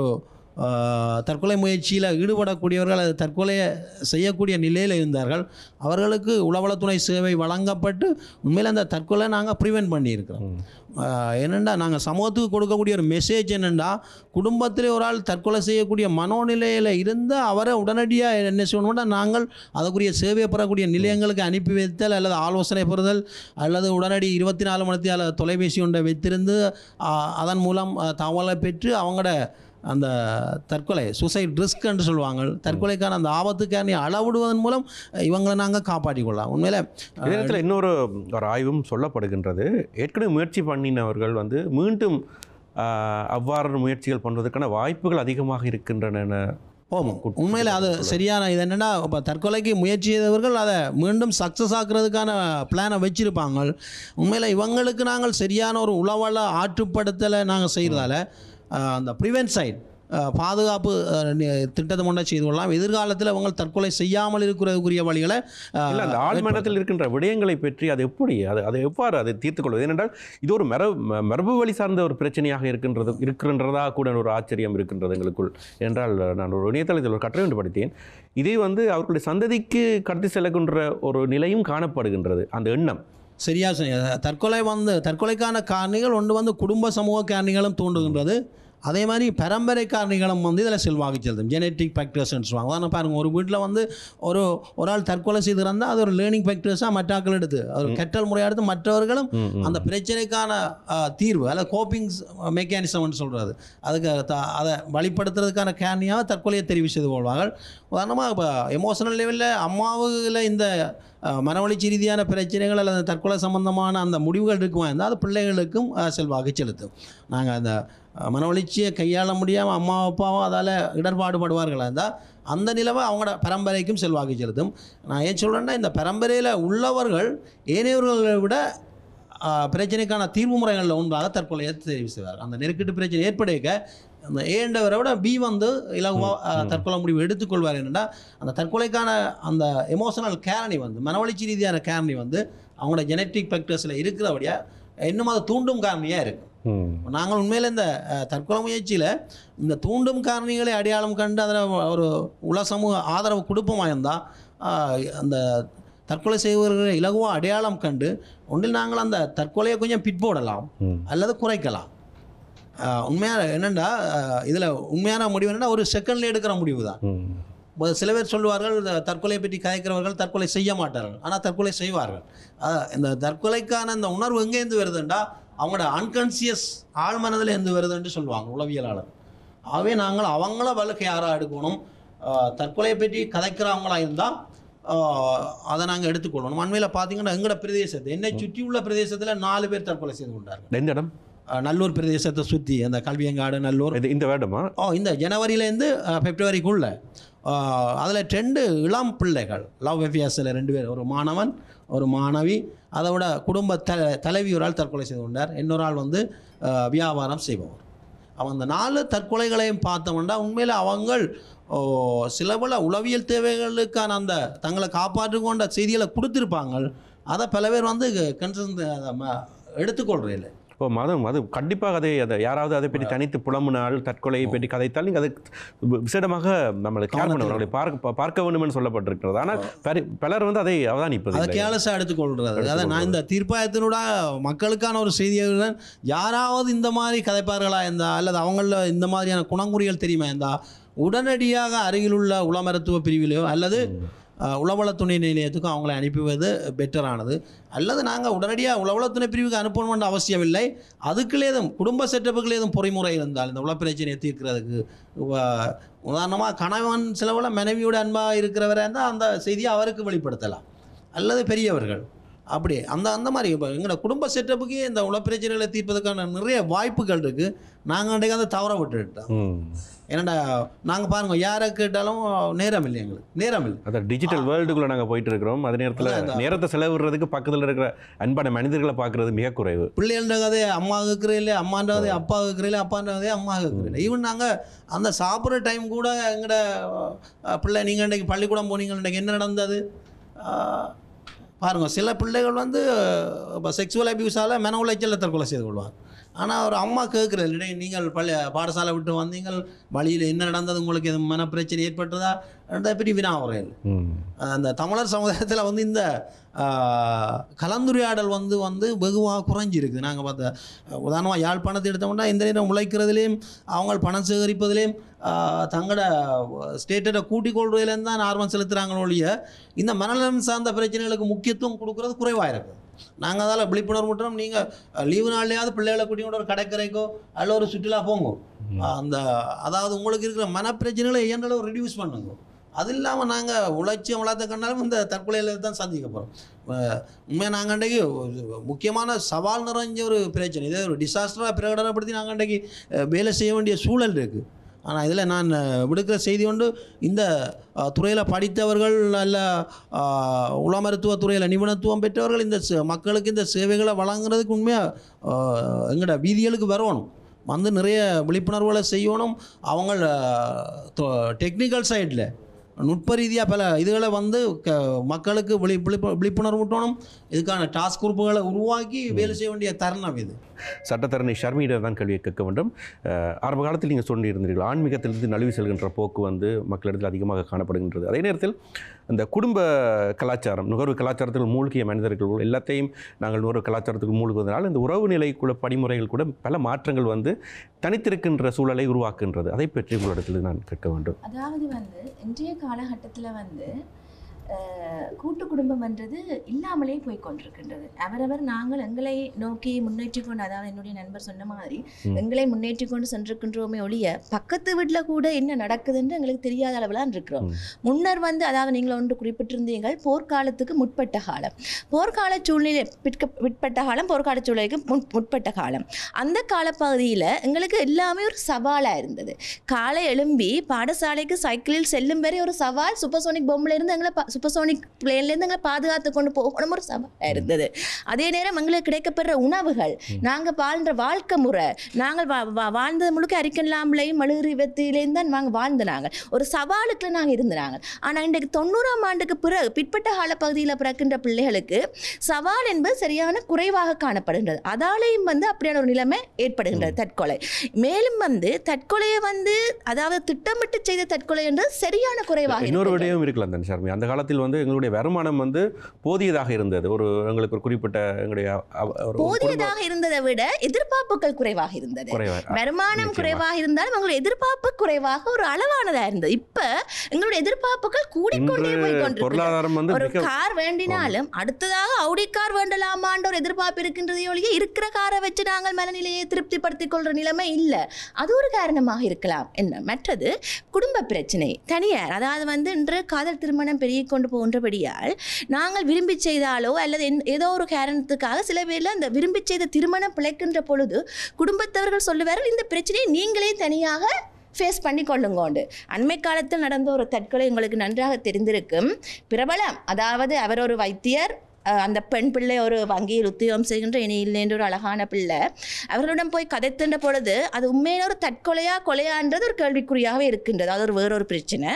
Speaker 5: தற்கொலை முயற்சியில் ஈடுபடக்கூடியவர்கள் அது தற்கொலையை செய்யக்கூடிய நிலையில் இருந்தார்கள் அவர்களுக்கு உளவளத்துணை சேவை வழங்கப்பட்டு உண்மையில் அந்த தற்கொலை நாங்கள் ப்ரிவெண்ட் பண்ணியிருக்கிறோம் என்னென்னா நாங்கள் சமூகத்துக்கு கொடுக்கக்கூடிய ஒரு மெசேஜ் என்னென்னா குடும்பத்தில் ஒரு ஆள் தற்கொலை செய்யக்கூடிய மனோநிலையில் இருந்தால் அவரை உடனடியாக என்ன செய்யணும்னா நாங்கள் அதற்குரிய சேவையை பெறக்கூடிய நிலையங்களுக்கு அனுப்பி வைத்தல் அல்லது ஆலோசனை பெறுதல் அல்லது உடனடி இருபத்தி நாலு மணி தொலைபேசி ஒன்றை வைத்திருந்து அதன் மூலம் தகவலை பெற்று அவங்களோட அந்த தற்கொலை சூசைட் ரிஸ்க் என்று சொல்லுவாங்க தற்கொலைக்கான அந்த ஆபத்துக்கான அளவிடுவதன் மூலம் இவங்களை நாங்கள் காப்பாற்றிக்கொள்ளலாம் உண்மையில் நேரத்தில்
Speaker 1: இன்னொரு ஒரு ஆய்வும்
Speaker 5: சொல்லப்படுகின்றது
Speaker 1: ஏற்கனவே முயற்சி பண்ணினவர்கள் வந்து மீண்டும் அவ்வாறு முயற்சிகள் பண்ணுறதுக்கான வாய்ப்புகள் அதிகமாக இருக்கின்றன ஆமாம்
Speaker 5: உண்மையில் அது சரியான இது என்னென்னா இப்போ தற்கொலைக்கு முயற்சி செய்தவர்கள் அதை மீண்டும் சக்ஸஸ் ஆக்குறதுக்கான பிளானை வச்சுருப்பாங்க உண்மையில் இவங்களுக்கு நாங்கள் சரியான ஒரு உளவள ஆற்றுப்படுத்தலை நாங்கள் செய்கிறதால அந்த ப்ரிவென்ட் சைட் பாதுகாப்பு திட்டத்தை கொண்டா செய்து கொள்ளலாம் எதிர்காலத்தில் அவங்க தற்கொலை செய்யாமல் இருக்கிறதுக்குரிய வழிகளை ஆழ்மனத்தில் இருக்கின்ற விடயங்களை பற்றி அது எப்படி அது அதை எவ்வாறு அதை தீர்த்துக்கொள்வது ஏனென்றால் இது ஒரு
Speaker 1: மரபு மரபு வழி சார்ந்த ஒரு பிரச்சனையாக இருக்கின்றது இருக்கின்றதா கூட ஒரு ஆச்சரியம் இருக்கின்றது எங்களுக்குள் என்றால் நான் ஒரு இணையதளத்தில் ஒரு கட்டுரை ஒன்று படித்தேன் இதே வந்து அவர்களுடைய சந்ததிக்கு கடத்தி செல்லுகின்ற
Speaker 5: ஒரு நிலையும் காணப்படுகின்றது அந்த எண்ணம் சரியா தற்கொலை வந்து தற்கொலைக்கான காரணிகள் ஒன்று வந்து குடும்ப சமூக காரணிகளும் தூண்டுகின்றது அதே மாதிரி பரம்பரை காரணிகளும் வந்து இதில் செல்வாக்கு செலுத்தும் ஜெனட்டிக் ஃபேக்டர்ஸ்ன்னு சொல்லுவாங்க அதான் பாருங்கள் ஒரு வீட்டில் வந்து ஒரு ஒரு ஆள் தற்கொலை செய்து இருந்தால் அது ஒரு லேர்னிங் ஃபேக்டர்ஸாக மற்ற ஆக்கள் எடுத்து அது கெட்டல் முறையாக எடுத்து மற்றவர்களும் அந்த பிரச்சனைக்கான தீர்வு அல்லது கோப்பிங் மெக்கானிசம்னு சொல்கிறது அதுக்கு த அதை வழிப்படுத்துறதுக்கான காரணியாக தற்கொலையை தெரிவு செய்து கொள்வார்கள் உதாரணமாக இப்போ எமோஷனல் லெவலில் அம்மாவில் இந்த மனவழிச்சி ரீதியான பிரச்சனைகள் அல்லது தற்கொலை சம்பந்தமான அந்த முடிவுகள் இருக்குமா இருந்தால் அது பிள்ளைகளுக்கும் செல்வாக்கு செலுத்தும் நாங்கள் அந்த மனவழிச்சியை கையாள முடியாமல் அம்மா அப்பாவும் அதால் இடர்பாடுபடுவார்களாக இருந்தால் அந்த நிலவை அவங்களோட பரம்பரைக்கும் செல்வாக்கு செலுத்தும் நான் ஏன் சொல்கிறேன்னா இந்த பரம்பரையில் உள்ளவர்கள் ஏனையவர்களை விட பிரச்சனைக்கான தீர்வு முறைகளில் ஒன்றாக தற்கொலையை தெரிவு செய்வார் அந்த நெருக்கட்டு பிரச்சனை ஏற்படுக்க அந்த ஏண்டவரை விட பி வந்து இலகுவாக தற்கொலை முடிவு எடுத்துக்கொள்வார் என்னென்னா அந்த தற்கொலைக்கான அந்த எமோஷனல் கேரணி வந்து மனவளர்ச்சி ரீதியான கேரணி வந்து அவங்களோட ஜெனட்டிக் ஃபேக்டர்ஸில் இருக்கிறபடியாக இன்னும் அதை தூண்டும் காரணியாக இருக்கும் நாங்கள் உண்மையில் இந்த தற்கொலை முயற்சியில் இந்த தூண்டும் காரணிகளை அடையாளம் கண்டு அதில் ஒரு உல சமூக ஆதரவு கொடுப்போமா இருந்தால் அந்த தற்கொலை செய்வர்களை இலகுவாக அடையாளம் கண்டு ஒன்றில் நாங்கள் அந்த தற்கொலையை கொஞ்சம் பிற்போடலாம் அல்லது குறைக்கலாம் உண்மையான என்னென்னா இதில் உண்மையான முடிவு என்னென்னா ஒரு செகண்டில் எடுக்கிற முடிவு தான் சில பேர் சொல்லுவார்கள் தற்கொலை பற்றி கயக்கிறவர்கள் தற்கொலை செய்ய மாட்டார்கள் ஆனால் தற்கொலை செய்வார்கள் இந்த தற்கொலைக்கான இந்த உணர்வு எங்கேருந்து வருதுண்டா அவங்களோட அன்கான்சியஸ் ஆழ்மனதில் இருந்து வருதுன்னு சொல்லுவாங்க உளவியலாளர் ஆகவே நாங்கள் அவங்கள வழக்கு யாராக எடுக்கணும் தற்கொலையை பற்றி கதைக்கிறவங்களா இருந்தால் அதை நாங்கள் எடுத்துக்கொள்ளணும் அண்மையில் பார்த்தீங்கன்னா எங்களோட பிரதேசத்தை என்னை சுற்றி உள்ள பிரதேசத்தில் நாலு பேர் தற்கொலை செய்து கொண்டார்கள் எந்த இடம் நல்லூர் பிரதேசத்தை சுற்றி அந்த கல்வியங்காடு நல்லூர் இது இந்த வேடமா ஓ இந்த ஜனவரியிலேருந்து பிப்ரவரிக்குள்ள அதில் ரெண்டு இளம் பிள்ளைகள் லவ் எஃபியாஸில் ரெண்டு பேர் ஒரு மாணவன் ஒரு மாணவி அதை விட குடும்ப த தலைவி ஒரு ஆள் தற்கொலை செய்து கொண்டார் இன்னொரு ஆள் வந்து வியாபாரம் செய்பவர் அவன் அந்த நாலு தற்கொலைகளையும் பார்த்தோம்னா உண்மையில் அவங்கள் சிலவில் உளவியல் தேவைகளுக்கான அந்த தங்களை காப்பாற்று கொண்ட செய்திகளை கொடுத்துருப்பாங்க அதை பல பேர் வந்து கன்சர்ன் எடுத்துக்கொள்கிறேன்
Speaker 1: இப்போ மதம் அது கண்டிப்பாக அதை அதை யாராவது அதை பற்றி தனித்து புலம்புனால் தற்கொலையை பற்றி கதைத்தால் நீங்கள் அதை விசேடமாக நம்மளை கேர் பண்ண பார்க்க பார்க்க வேண்டும்னு சொல்லப்பட்டிருக்கிறது ஆனால் பலர் வந்து அதை இப்போ அதை கேலஸாக
Speaker 5: எடுத்துக்கொள்கிறது அதாவது நான் இந்த தீர்ப்பாயத்தினோட மக்களுக்கான ஒரு செய்தியாக யாராவது இந்த மாதிரி கதைப்பார்களா இருந்தால் அல்லது அவங்களில் இந்த மாதிரியான குணங்குறிகள் தெரியுமா இருந்தால் உடனடியாக அருகிலுள்ள உள மருத்துவ பிரிவிலையோ அல்லது உளவள துணை நிலையத்துக்கும் அவங்களை அனுப்புவது பெட்டரானது அல்லது நாங்கள் உடனடியாக உளவள துணை பிரிவுக்கு அனுப்பணும்னு அவசியம் இல்லை அதுக்குள்ளே எதுவும் குடும்ப செட்டப்புக்குள்ளே எதுவும் பொறிமுறை இருந்தால் இந்த உள பிரச்சனையை தீர்க்கிறதுக்கு உதாரணமாக கணவன் சிலவில் மனைவியோட அன்பாக இருக்கிறவராக இருந்தால் அந்த செய்தியை அவருக்கு வெளிப்படுத்தலாம் அல்லது பெரியவர்கள் அப்படி அந்த அந்த மாதிரி இப்போ எங்களோட குடும்ப செட்டப்புக்கு இந்த உல பிரச்சனைகளை தீர்ப்பதற்கான நிறைய வாய்ப்புகள் இருக்குது நாங்கள் அன்றைக்கு அதை தவற விட்டுட்டோம் என்னடா நாங்கள் பாருங்கள் யாரை கேட்டாலும் நேரம் இல்லை எங்களுக்கு
Speaker 1: நேரம் இல்லை அதான் டிஜிட்டல் வேர்ல்டுக்குள்ளே நாங்கள் போயிட்டு இருக்கிறோம் அதே நேரத்தில் நேரத்தை செலவிடுறதுக்கு பக்கத்தில் இருக்கிற அன்பான மனிதர்களை பார்க்குறது மிக குறைவு
Speaker 5: பிள்ளைகள அம்மா கேட்குறே இல்லை அம்மான்ற அப்பா கேட்குறே இல்லை அப்பான்ற அம்மா அம்மா இல்லை ஈவன் நாங்கள் அந்த சாப்பிட்ற டைம் கூட எங்கட பிள்ளை நீங்கள் இன்றைக்கு பள்ளிக்கூடம் போனீங்க இன்றைக்கு என்ன நடந்தது பாருங்கள் சில பிள்ளைகள் வந்து செக்ஸுவல் அபியூஸால் மன உளைச்சல் தற்கொலை செய்து கொள்வாங்க ஆனால் ஒரு அம்மா கேட்குறது இல்லை நீங்கள் பள்ளி பாடசாலை விட்டு வந்தீங்கள் வழியில் என்ன நடந்தது உங்களுக்கு எது மன பிரச்சனை ஏற்பட்டதா பெரிய வினாவுரையில் அந்த தமிழர் சமுதாயத்தில் வந்து இந்த கலந்துரையாடல் வந்து வந்து வெகுவாக குறைஞ்சிருக்கு நாங்கள் பார்த்த உதாரணமாக யாழ்ப்பாணத்தை எடுத்தோம்னா இந்த நேரம் உழைக்கிறதுலேயும் அவங்க பணம் சேகரிப்பதிலேயும் தங்களோட ஸ்டேட்டை கூட்டிக் கொள்வதிலேருந்து தான் ஆர்வம் செலுத்துகிறாங்களோ ஒழிய இந்த மனநலம் சார்ந்த பிரச்சனைகளுக்கு முக்கியத்துவம் கொடுக்கறது குறைவாக இருக்குது நாங்கள் அதால் விழிப்புணர்வு மட்டும் நீங்கள் லீவு நாள்லையாவது பிள்ளைகளை கூட்டியோட ஒரு கடற்கரைக்கோ அல்ல ஒரு சுற்றுலா போங்க அந்த அதாவது உங்களுக்கு இருக்கிற மனப்பிரச்சனைகளை ஏன்றளவு ரிடியூஸ் பண்ணுங்க அது இல்லாமல் நாங்கள் உழைச்சி வளர்த்த கண்டாலும் இந்த தற்கொலையில் தான் சந்திக்க போகிறோம் உண்மையாக நாங்கள் அன்றைக்கு முக்கியமான சவால் நிறைஞ்ச ஒரு பிரச்சனை இதே ஒரு டிசாஸ்டராக பிரகடனப்படுத்தி நாங்கள் அன்றைக்கு வேலை செய்ய வேண்டிய சூழல் இருக்குது ஆனால் இதில் நான் விடுக்கிற செய்தி ஒன்று இந்த துறையில் படித்தவர்கள் நல்ல உள மருத்துவ துறையில் நிபுணத்துவம் பெற்றவர்கள் இந்த மக்களுக்கு இந்த சேவைகளை வழங்குறதுக்கு உண்மையாக எங்கட வீதிகளுக்கு வரணும் வந்து நிறைய விழிப்புணர்வுகளை செய்யணும் அவங்க டெக்னிக்கல் சைடில் நுட்ப ரீதியாக பல இதுகளை வந்து க மக்களுக்கு விழி விழிப்புணர்வு ஊட்டணும் இதுக்கான டாஸ்க் குரூப்புகளை உருவாக்கி வேலை செய்ய வேண்டிய தருணம் இது
Speaker 1: சட்டத்தரணி ஷர்மியிடம் தான் கல்வியை கேட்க வேண்டும் ஆரம்ப காலத்தில் நீங்கள் சொல்லியிருந்தீர்கள் ஆன்மீகத்திலிருந்து நழுவி செல்கின்ற போக்கு வந்து மக்களிடத்தில் அதிகமாக காணப்படுகின்றது அதே நேரத்தில் இந்த குடும்ப கலாச்சாரம் நுகர்வு கலாச்சாரத்தில் மூழ்கிய மனிதர்கள் எல்லாத்தையும் நாங்கள் நுகர்வு கலாச்சாரத்துக்கு மூழ்குவதனால் இந்த உறவு கூட படிமுறைகள் கூட பல மாற்றங்கள் வந்து தனித்திருக்கின்ற சூழலை உருவாக்குகின்றது அதை பற்றி உங்களிடத்தில் நான்
Speaker 2: கேட்க வேண்டும் அதாவது வந்து இன்றைய காலகட்டத்தில் வந்து கூட்டு குடும்பம்ன்றது இல்லாமலே போய் கொண்டிருக்கின்றது அவரவர் நாங்கள் எங்களை நோக்கி முன்னேற்றி கொண்டு அதாவது என்னுடைய நண்பர் சொன்ன மாதிரி எங்களை முன்னேற்றி கொண்டு சென்றிருக்கின்றோமே ஒழிய பக்கத்து வீட்டில் கூட என்ன நடக்குதுன்னு எங்களுக்கு தெரியாத அளவுலாம் இருக்கிறோம் முன்னர் வந்து அதாவது நீங்கள் ஒன்று குறிப்பிட்டிருந்தீங்கள் போர்க்காலத்துக்கு முற்பட்ட காலம் போர்க்கால சூழ்நிலை பிற்க பிற்பட்ட காலம் போர்க்கால சூழ்நிலைக்கு முன் முற்பட்ட காலம் அந்த காலப்பகுதியில் எங்களுக்கு எல்லாமே ஒரு சவாலாக இருந்தது காலை எழும்பி பாடசாலைக்கு சைக்கிளில் செல்லும் வரை ஒரு சவால் சூப்பர்சோனிக் பொம்மில் இருந்து எங்களை சூப்பர்சோனிக் பிளேன்லேருந்து எங்களை பாதுகாத்து கொண்டு போகணும் ஒரு சவாலாக இருந்தது அதே நேரம் எங்களுக்கு கிடைக்கப்படுற உணவுகள் நாங்கள் வாழ்ந்த வாழ்க்கை முறை நாங்கள் வா வாழ்ந்தது முழுக்க அறிக்கலாம்லையும் மழுகு விபத்திலேருந்து தான் நாங்கள் வாழ்ந்தனாங்க ஒரு சவாலுக்கு நாங்கள் இருந்தினாங்க ஆனால் இன்றைக்கு தொண்ணூறாம் ஆண்டுக்கு பிறகு பிற்பட்ட கால பகுதியில் பிறக்கின்ற பிள்ளைகளுக்கு சவால் என்பது சரியான குறைவாக காணப்படுகின்றது அதாலேயும் வந்து அப்படியான ஒரு நிலைமை ஏற்படுகின்றது தற்கொலை மேலும் வந்து தற்கொலையை வந்து அதாவது திட்டமிட்டு செய்த தற்கொலை என்று சரியான குறைவாக இன்னொரு
Speaker 1: விடயம் இருக்கலாம் அந்த கால காலத்தில் வந்து எங்களுடைய வருமானம் வந்து போதியதாக இருந்தது ஒரு எங்களுக்கு ஒரு குறிப்பிட்ட எங்களுடைய போதியதாக
Speaker 2: இருந்ததை விட எதிர்பார்ப்புகள் குறைவாக இருந்தது வருமானம் குறைவாக இருந்தாலும் எங்களுடைய எதிர்பார்ப்பு குறைவாக ஒரு அளவானதாக இருந்தது இப்ப எங்களுடைய எதிர்பார்ப்புகள் கூடிக்கொண்டே பொருளாதாரம் வந்து ஒரு கார் வேண்டினாலும் அடுத்ததாக அவுடி கார் வேண்டலாமான்ற ஒரு எதிர்பார்ப்பு இருக்கின்றது ஒழிய இருக்கிற காரை வச்சு நாங்கள் மனநிலையை திருப்திப்படுத்திக் கொள்ற நிலைமை இல்லை அது ஒரு காரணமாக இருக்கலாம் என்ன மற்றது குடும்ப பிரச்சனை தனியார் அதாவது வந்து இன்று காதல் திருமணம் பெரிய கொண்டு போகின்றபடியால் நாங்கள் விரும்பி செய்தாலோ அல்லது ஏதோ ஒரு காரணத்துக்காக சில பேரில் அந்த விரும்பி செய்த திருமணம் பிழைக்கின்ற பொழுது குடும்பத்தவர்கள் சொல்லுவார்கள் இந்த பிரச்சனையை நீங்களே தனியாக ஃபேஸ் பண்ணி கொள்ளுங்கோண்டு அண்மை காலத்தில் நடந்த ஒரு தற்கொலை உங்களுக்கு நன்றாக தெரிந்திருக்கும் பிரபலம் அதாவது அவர் ஒரு வைத்தியர் அந்த பெண் பிள்ளை ஒரு வங்கியில் உத்தியோகம் செய்கின்ற இனி இல்லைன்ற ஒரு அழகான பிள்ளை அவர்களிடம் போய் கதைத்துன்ற பொழுது அது உண்மையான ஒரு தற்கொலையா கொலையான்றது ஒரு கேள்விக்குறியாகவே இருக்கின்றது அது ஒரு வேறொரு பிரச்சனை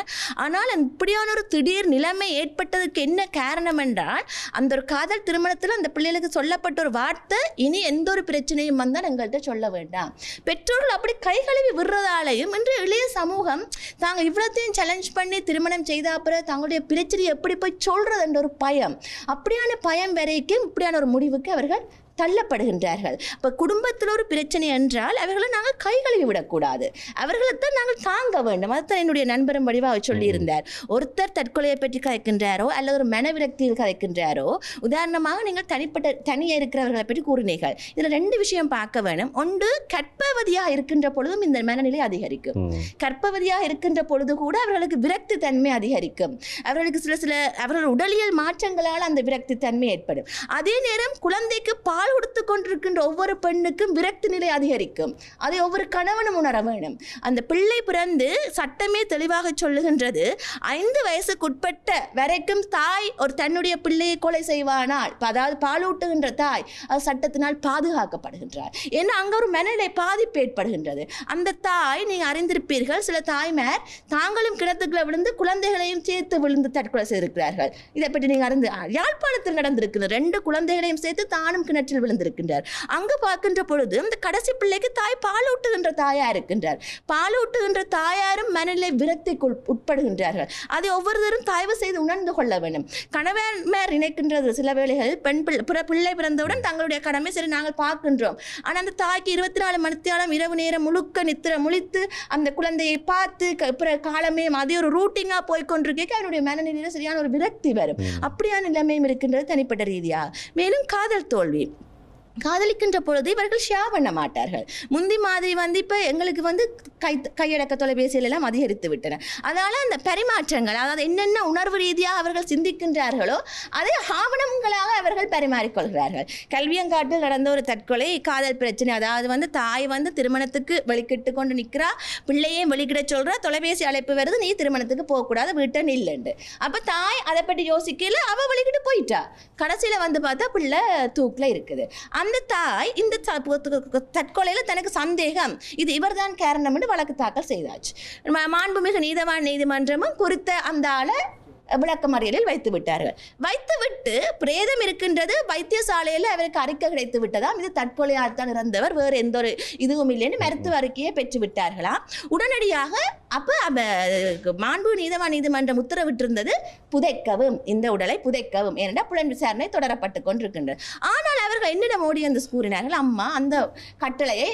Speaker 2: ஆனால் இப்படியான ஒரு திடீர் நிலைமை ஏற்பட்டதுக்கு என்ன காரணம் என்றால் அந்த ஒரு காதல் திருமணத்தில் அந்த பிள்ளைகளுக்கு சொல்லப்பட்ட ஒரு வார்த்தை இனி எந்த ஒரு பிரச்சனையும் வந்தால் எங்கள்கிட்ட சொல்ல வேண்டாம் பெற்றோர்கள் அப்படி கை கழுவி விடுறதாலையும் இன்று இளைய சமூகம் தாங்கள் இவ்வளோத்தையும் சேலஞ்ச் பண்ணி திருமணம் செய்த அப்புறம் தங்களுடைய பிரச்சனையை எப்படி போய் சொல்கிறதுன்ற ஒரு பயம் அப்படியான பயம் வரைக்கும் இப்படியான ஒரு முடிவுக்கு அவர்கள் தள்ளப்படுகின்றார்கள் இப்போ குடும்பத்தில் ஒரு பிரச்சனை என்றால் அவர்களை நாங்கள் கழுவி விடக்கூடாது அவர்களைத்தான் நாங்கள் தாங்க வேண்டும் அதுதான் என்னுடைய நண்பரும் வடிவாக சொல்லியிருந்தார் ஒருத்தர் தற்கொலையை பற்றி கதைக்கின்றாரோ அல்லது ஒரு மனவிரக்தியில் கதைக்கின்றாரோ உதாரணமாக நீங்கள் தனிப்பட்ட தனியாக இருக்கிறவர்களை பற்றி கூறினீர்கள் இதில் ரெண்டு விஷயம் பார்க்க வேணும் ஒன்று கற்பவதியாக இருக்கின்ற பொழுதும் இந்த மனநிலை அதிகரிக்கும் கற்பவதியாக இருக்கின்ற பொழுது கூட அவர்களுக்கு விரக்தி தன்மை அதிகரிக்கும் அவர்களுக்கு சில சில அவர்கள் உடலியல் மாற்றங்களால் அந்த விரக்தி தன்மை ஏற்படும் அதே நேரம் குழந்தைக்கு பால் கொண்டிருக்கின்ற ஒவ்வொரு பெண்ணுக்கும் விரக்தி நிலை அதிகரிக்கும் அதை ஒவ்வொரு கணவனும் உணர வேண்டும் அந்த பிள்ளை பிறந்து சட்டமே தெளிவாக சொல்லுகின்றது ஐந்து வயசுக்குட்பட்ட வரைக்கும் தாய் ஒரு தன்னுடைய பிள்ளையை கொலை செய்வானால் அதாவது பாலூட்டுகின்ற தாய் அது சட்டத்தினால் பாதுகாக்கப்படுகின்றார் ஏன்னா அங்கே ஒரு மனநிலை பாதிப்பு ஏற்படுகின்றது அந்த தாய் நீங்கள் அறிந்திருப்பீர்கள் சில தாய்மார் தாங்களும் கிணத்துக்குள்ள விழுந்து குழந்தைகளையும் சேர்த்து விழுந்து தற்கொலை செய்திருக்கிறார்கள் இதை பற்றி நீங்கள் அறிந்து யாழ்ப்பாணத்தில் நடந்திருக்கிறது ரெண்டு குழந்தைகளையும் சேர்த்து தானும் கிணற்றில் விழுந்திருக்கிறார் இருக்கின்றார் அங்கு பார்க்கின்ற பொழுது இந்த கடைசி பிள்ளைக்கு தாய் பாலூட்டுகின்ற தாயா இருக்கின்றார் பாலூட்டுகின்ற தாயாரும் மனநிலை விரக்திக்குள் உட்படுகின்றார்கள் அதை ஒவ்வொருவரும் தாய்வு செய்து உணர்ந்து கொள்ள வேண்டும் கணவன்மார் இணைக்கின்றது சில வேளைகள் பெண் பிள்ளை பிள்ளை பிறந்தவுடன் தங்களுடைய கடமை சரி நாங்கள் பார்க்கின்றோம் ஆனால் அந்த தாய்க்கு இருபத்தி நாலு மணித்தாலும் இரவு நேரம் முழுக்க நித்திர முழித்து அந்த குழந்தையை பார்த்து காலமே அதே ஒரு ரூட்டிங்காக போய் கொண்டிருக்க அவனுடைய மனநிலையில் சரியான ஒரு விரக்தி வரும் அப்படியான நிலைமையும் இருக்கின்றது தனிப்பட்ட ரீதியாக மேலும் காதல் தோல்வி காதலிக்கின்ற பொழுது இவர்கள் ஷேர் பண்ண மாட்டார்கள் முந்தி மாதிரி வந்து இப்போ எங்களுக்கு வந்து கை கையடக்க தொலைபேசியில் எல்லாம் அதிகரித்து விட்டன அதனால் அந்த பரிமாற்றங்கள் அதாவது என்னென்ன உணர்வு ரீதியாக அவர்கள் சிந்திக்கின்றார்களோ அதை ஆவணங்களாக அவர்கள் பரிமாறிக்கொள்கிறார்கள் கல்வியங்காட்டில் நடந்த ஒரு தற்கொலை காதல் பிரச்சனை அதாவது வந்து தாய் வந்து திருமணத்துக்கு வெளிக்கிட்டு கொண்டு நிற்கிறா பிள்ளையையும் வெளிக்கிட சொல்கிறா தொலைபேசி அழைப்பு வருது நீ திருமணத்துக்கு போகக்கூடாது வீட்டை நில்லுண்டு அப்போ தாய் அதை பற்றி யோசிக்கல அவள் வெளிக்கிட்டு போயிட்டா கடைசியில் வந்து பார்த்தா பிள்ளை தூக்கில் இருக்குது அந்த அந்த தாய் இந்த தற்கொலையில் தனக்கு சந்தேகம் இது இவர்தான் காரணம் என்று வழக்கு தாக்கல் செய்தாச்சு மாண்புமிகு நீதவான் நீதிமன்றமும் குறித்த அந்த ஆளை விளக்கமறியலில் வைத்து விட்டார்கள் வைத்துவிட்டு பிரேதம் இருக்கின்றது வைத்தியசாலையில் அவருக்கு அறிக்கை கிடைத்து விட்டதாம் இது தற்கொலையாகத்தான் இறந்தவர் வேறு எந்த ஒரு இதுவும் இல்லைன்னு மருத்துவ அறிக்கையை பெற்று விட்டார்களாம் உடனடியாக அப்போ அவ மாண்பு நீதவான் நீதிமன்றம் உத்தரவிட்டிருந்தது புதைக்கவும் இந்த உடலை புதைக்கவும் ஏனென்றால் புலன் விசாரணை தொடரப்பட்டு கொண்டிருக்கின்றது ஆனால் அவர்கள் என்னிடம் ஓடி வந்து கூறினார்கள் அம்மா அந்த கட்டளையை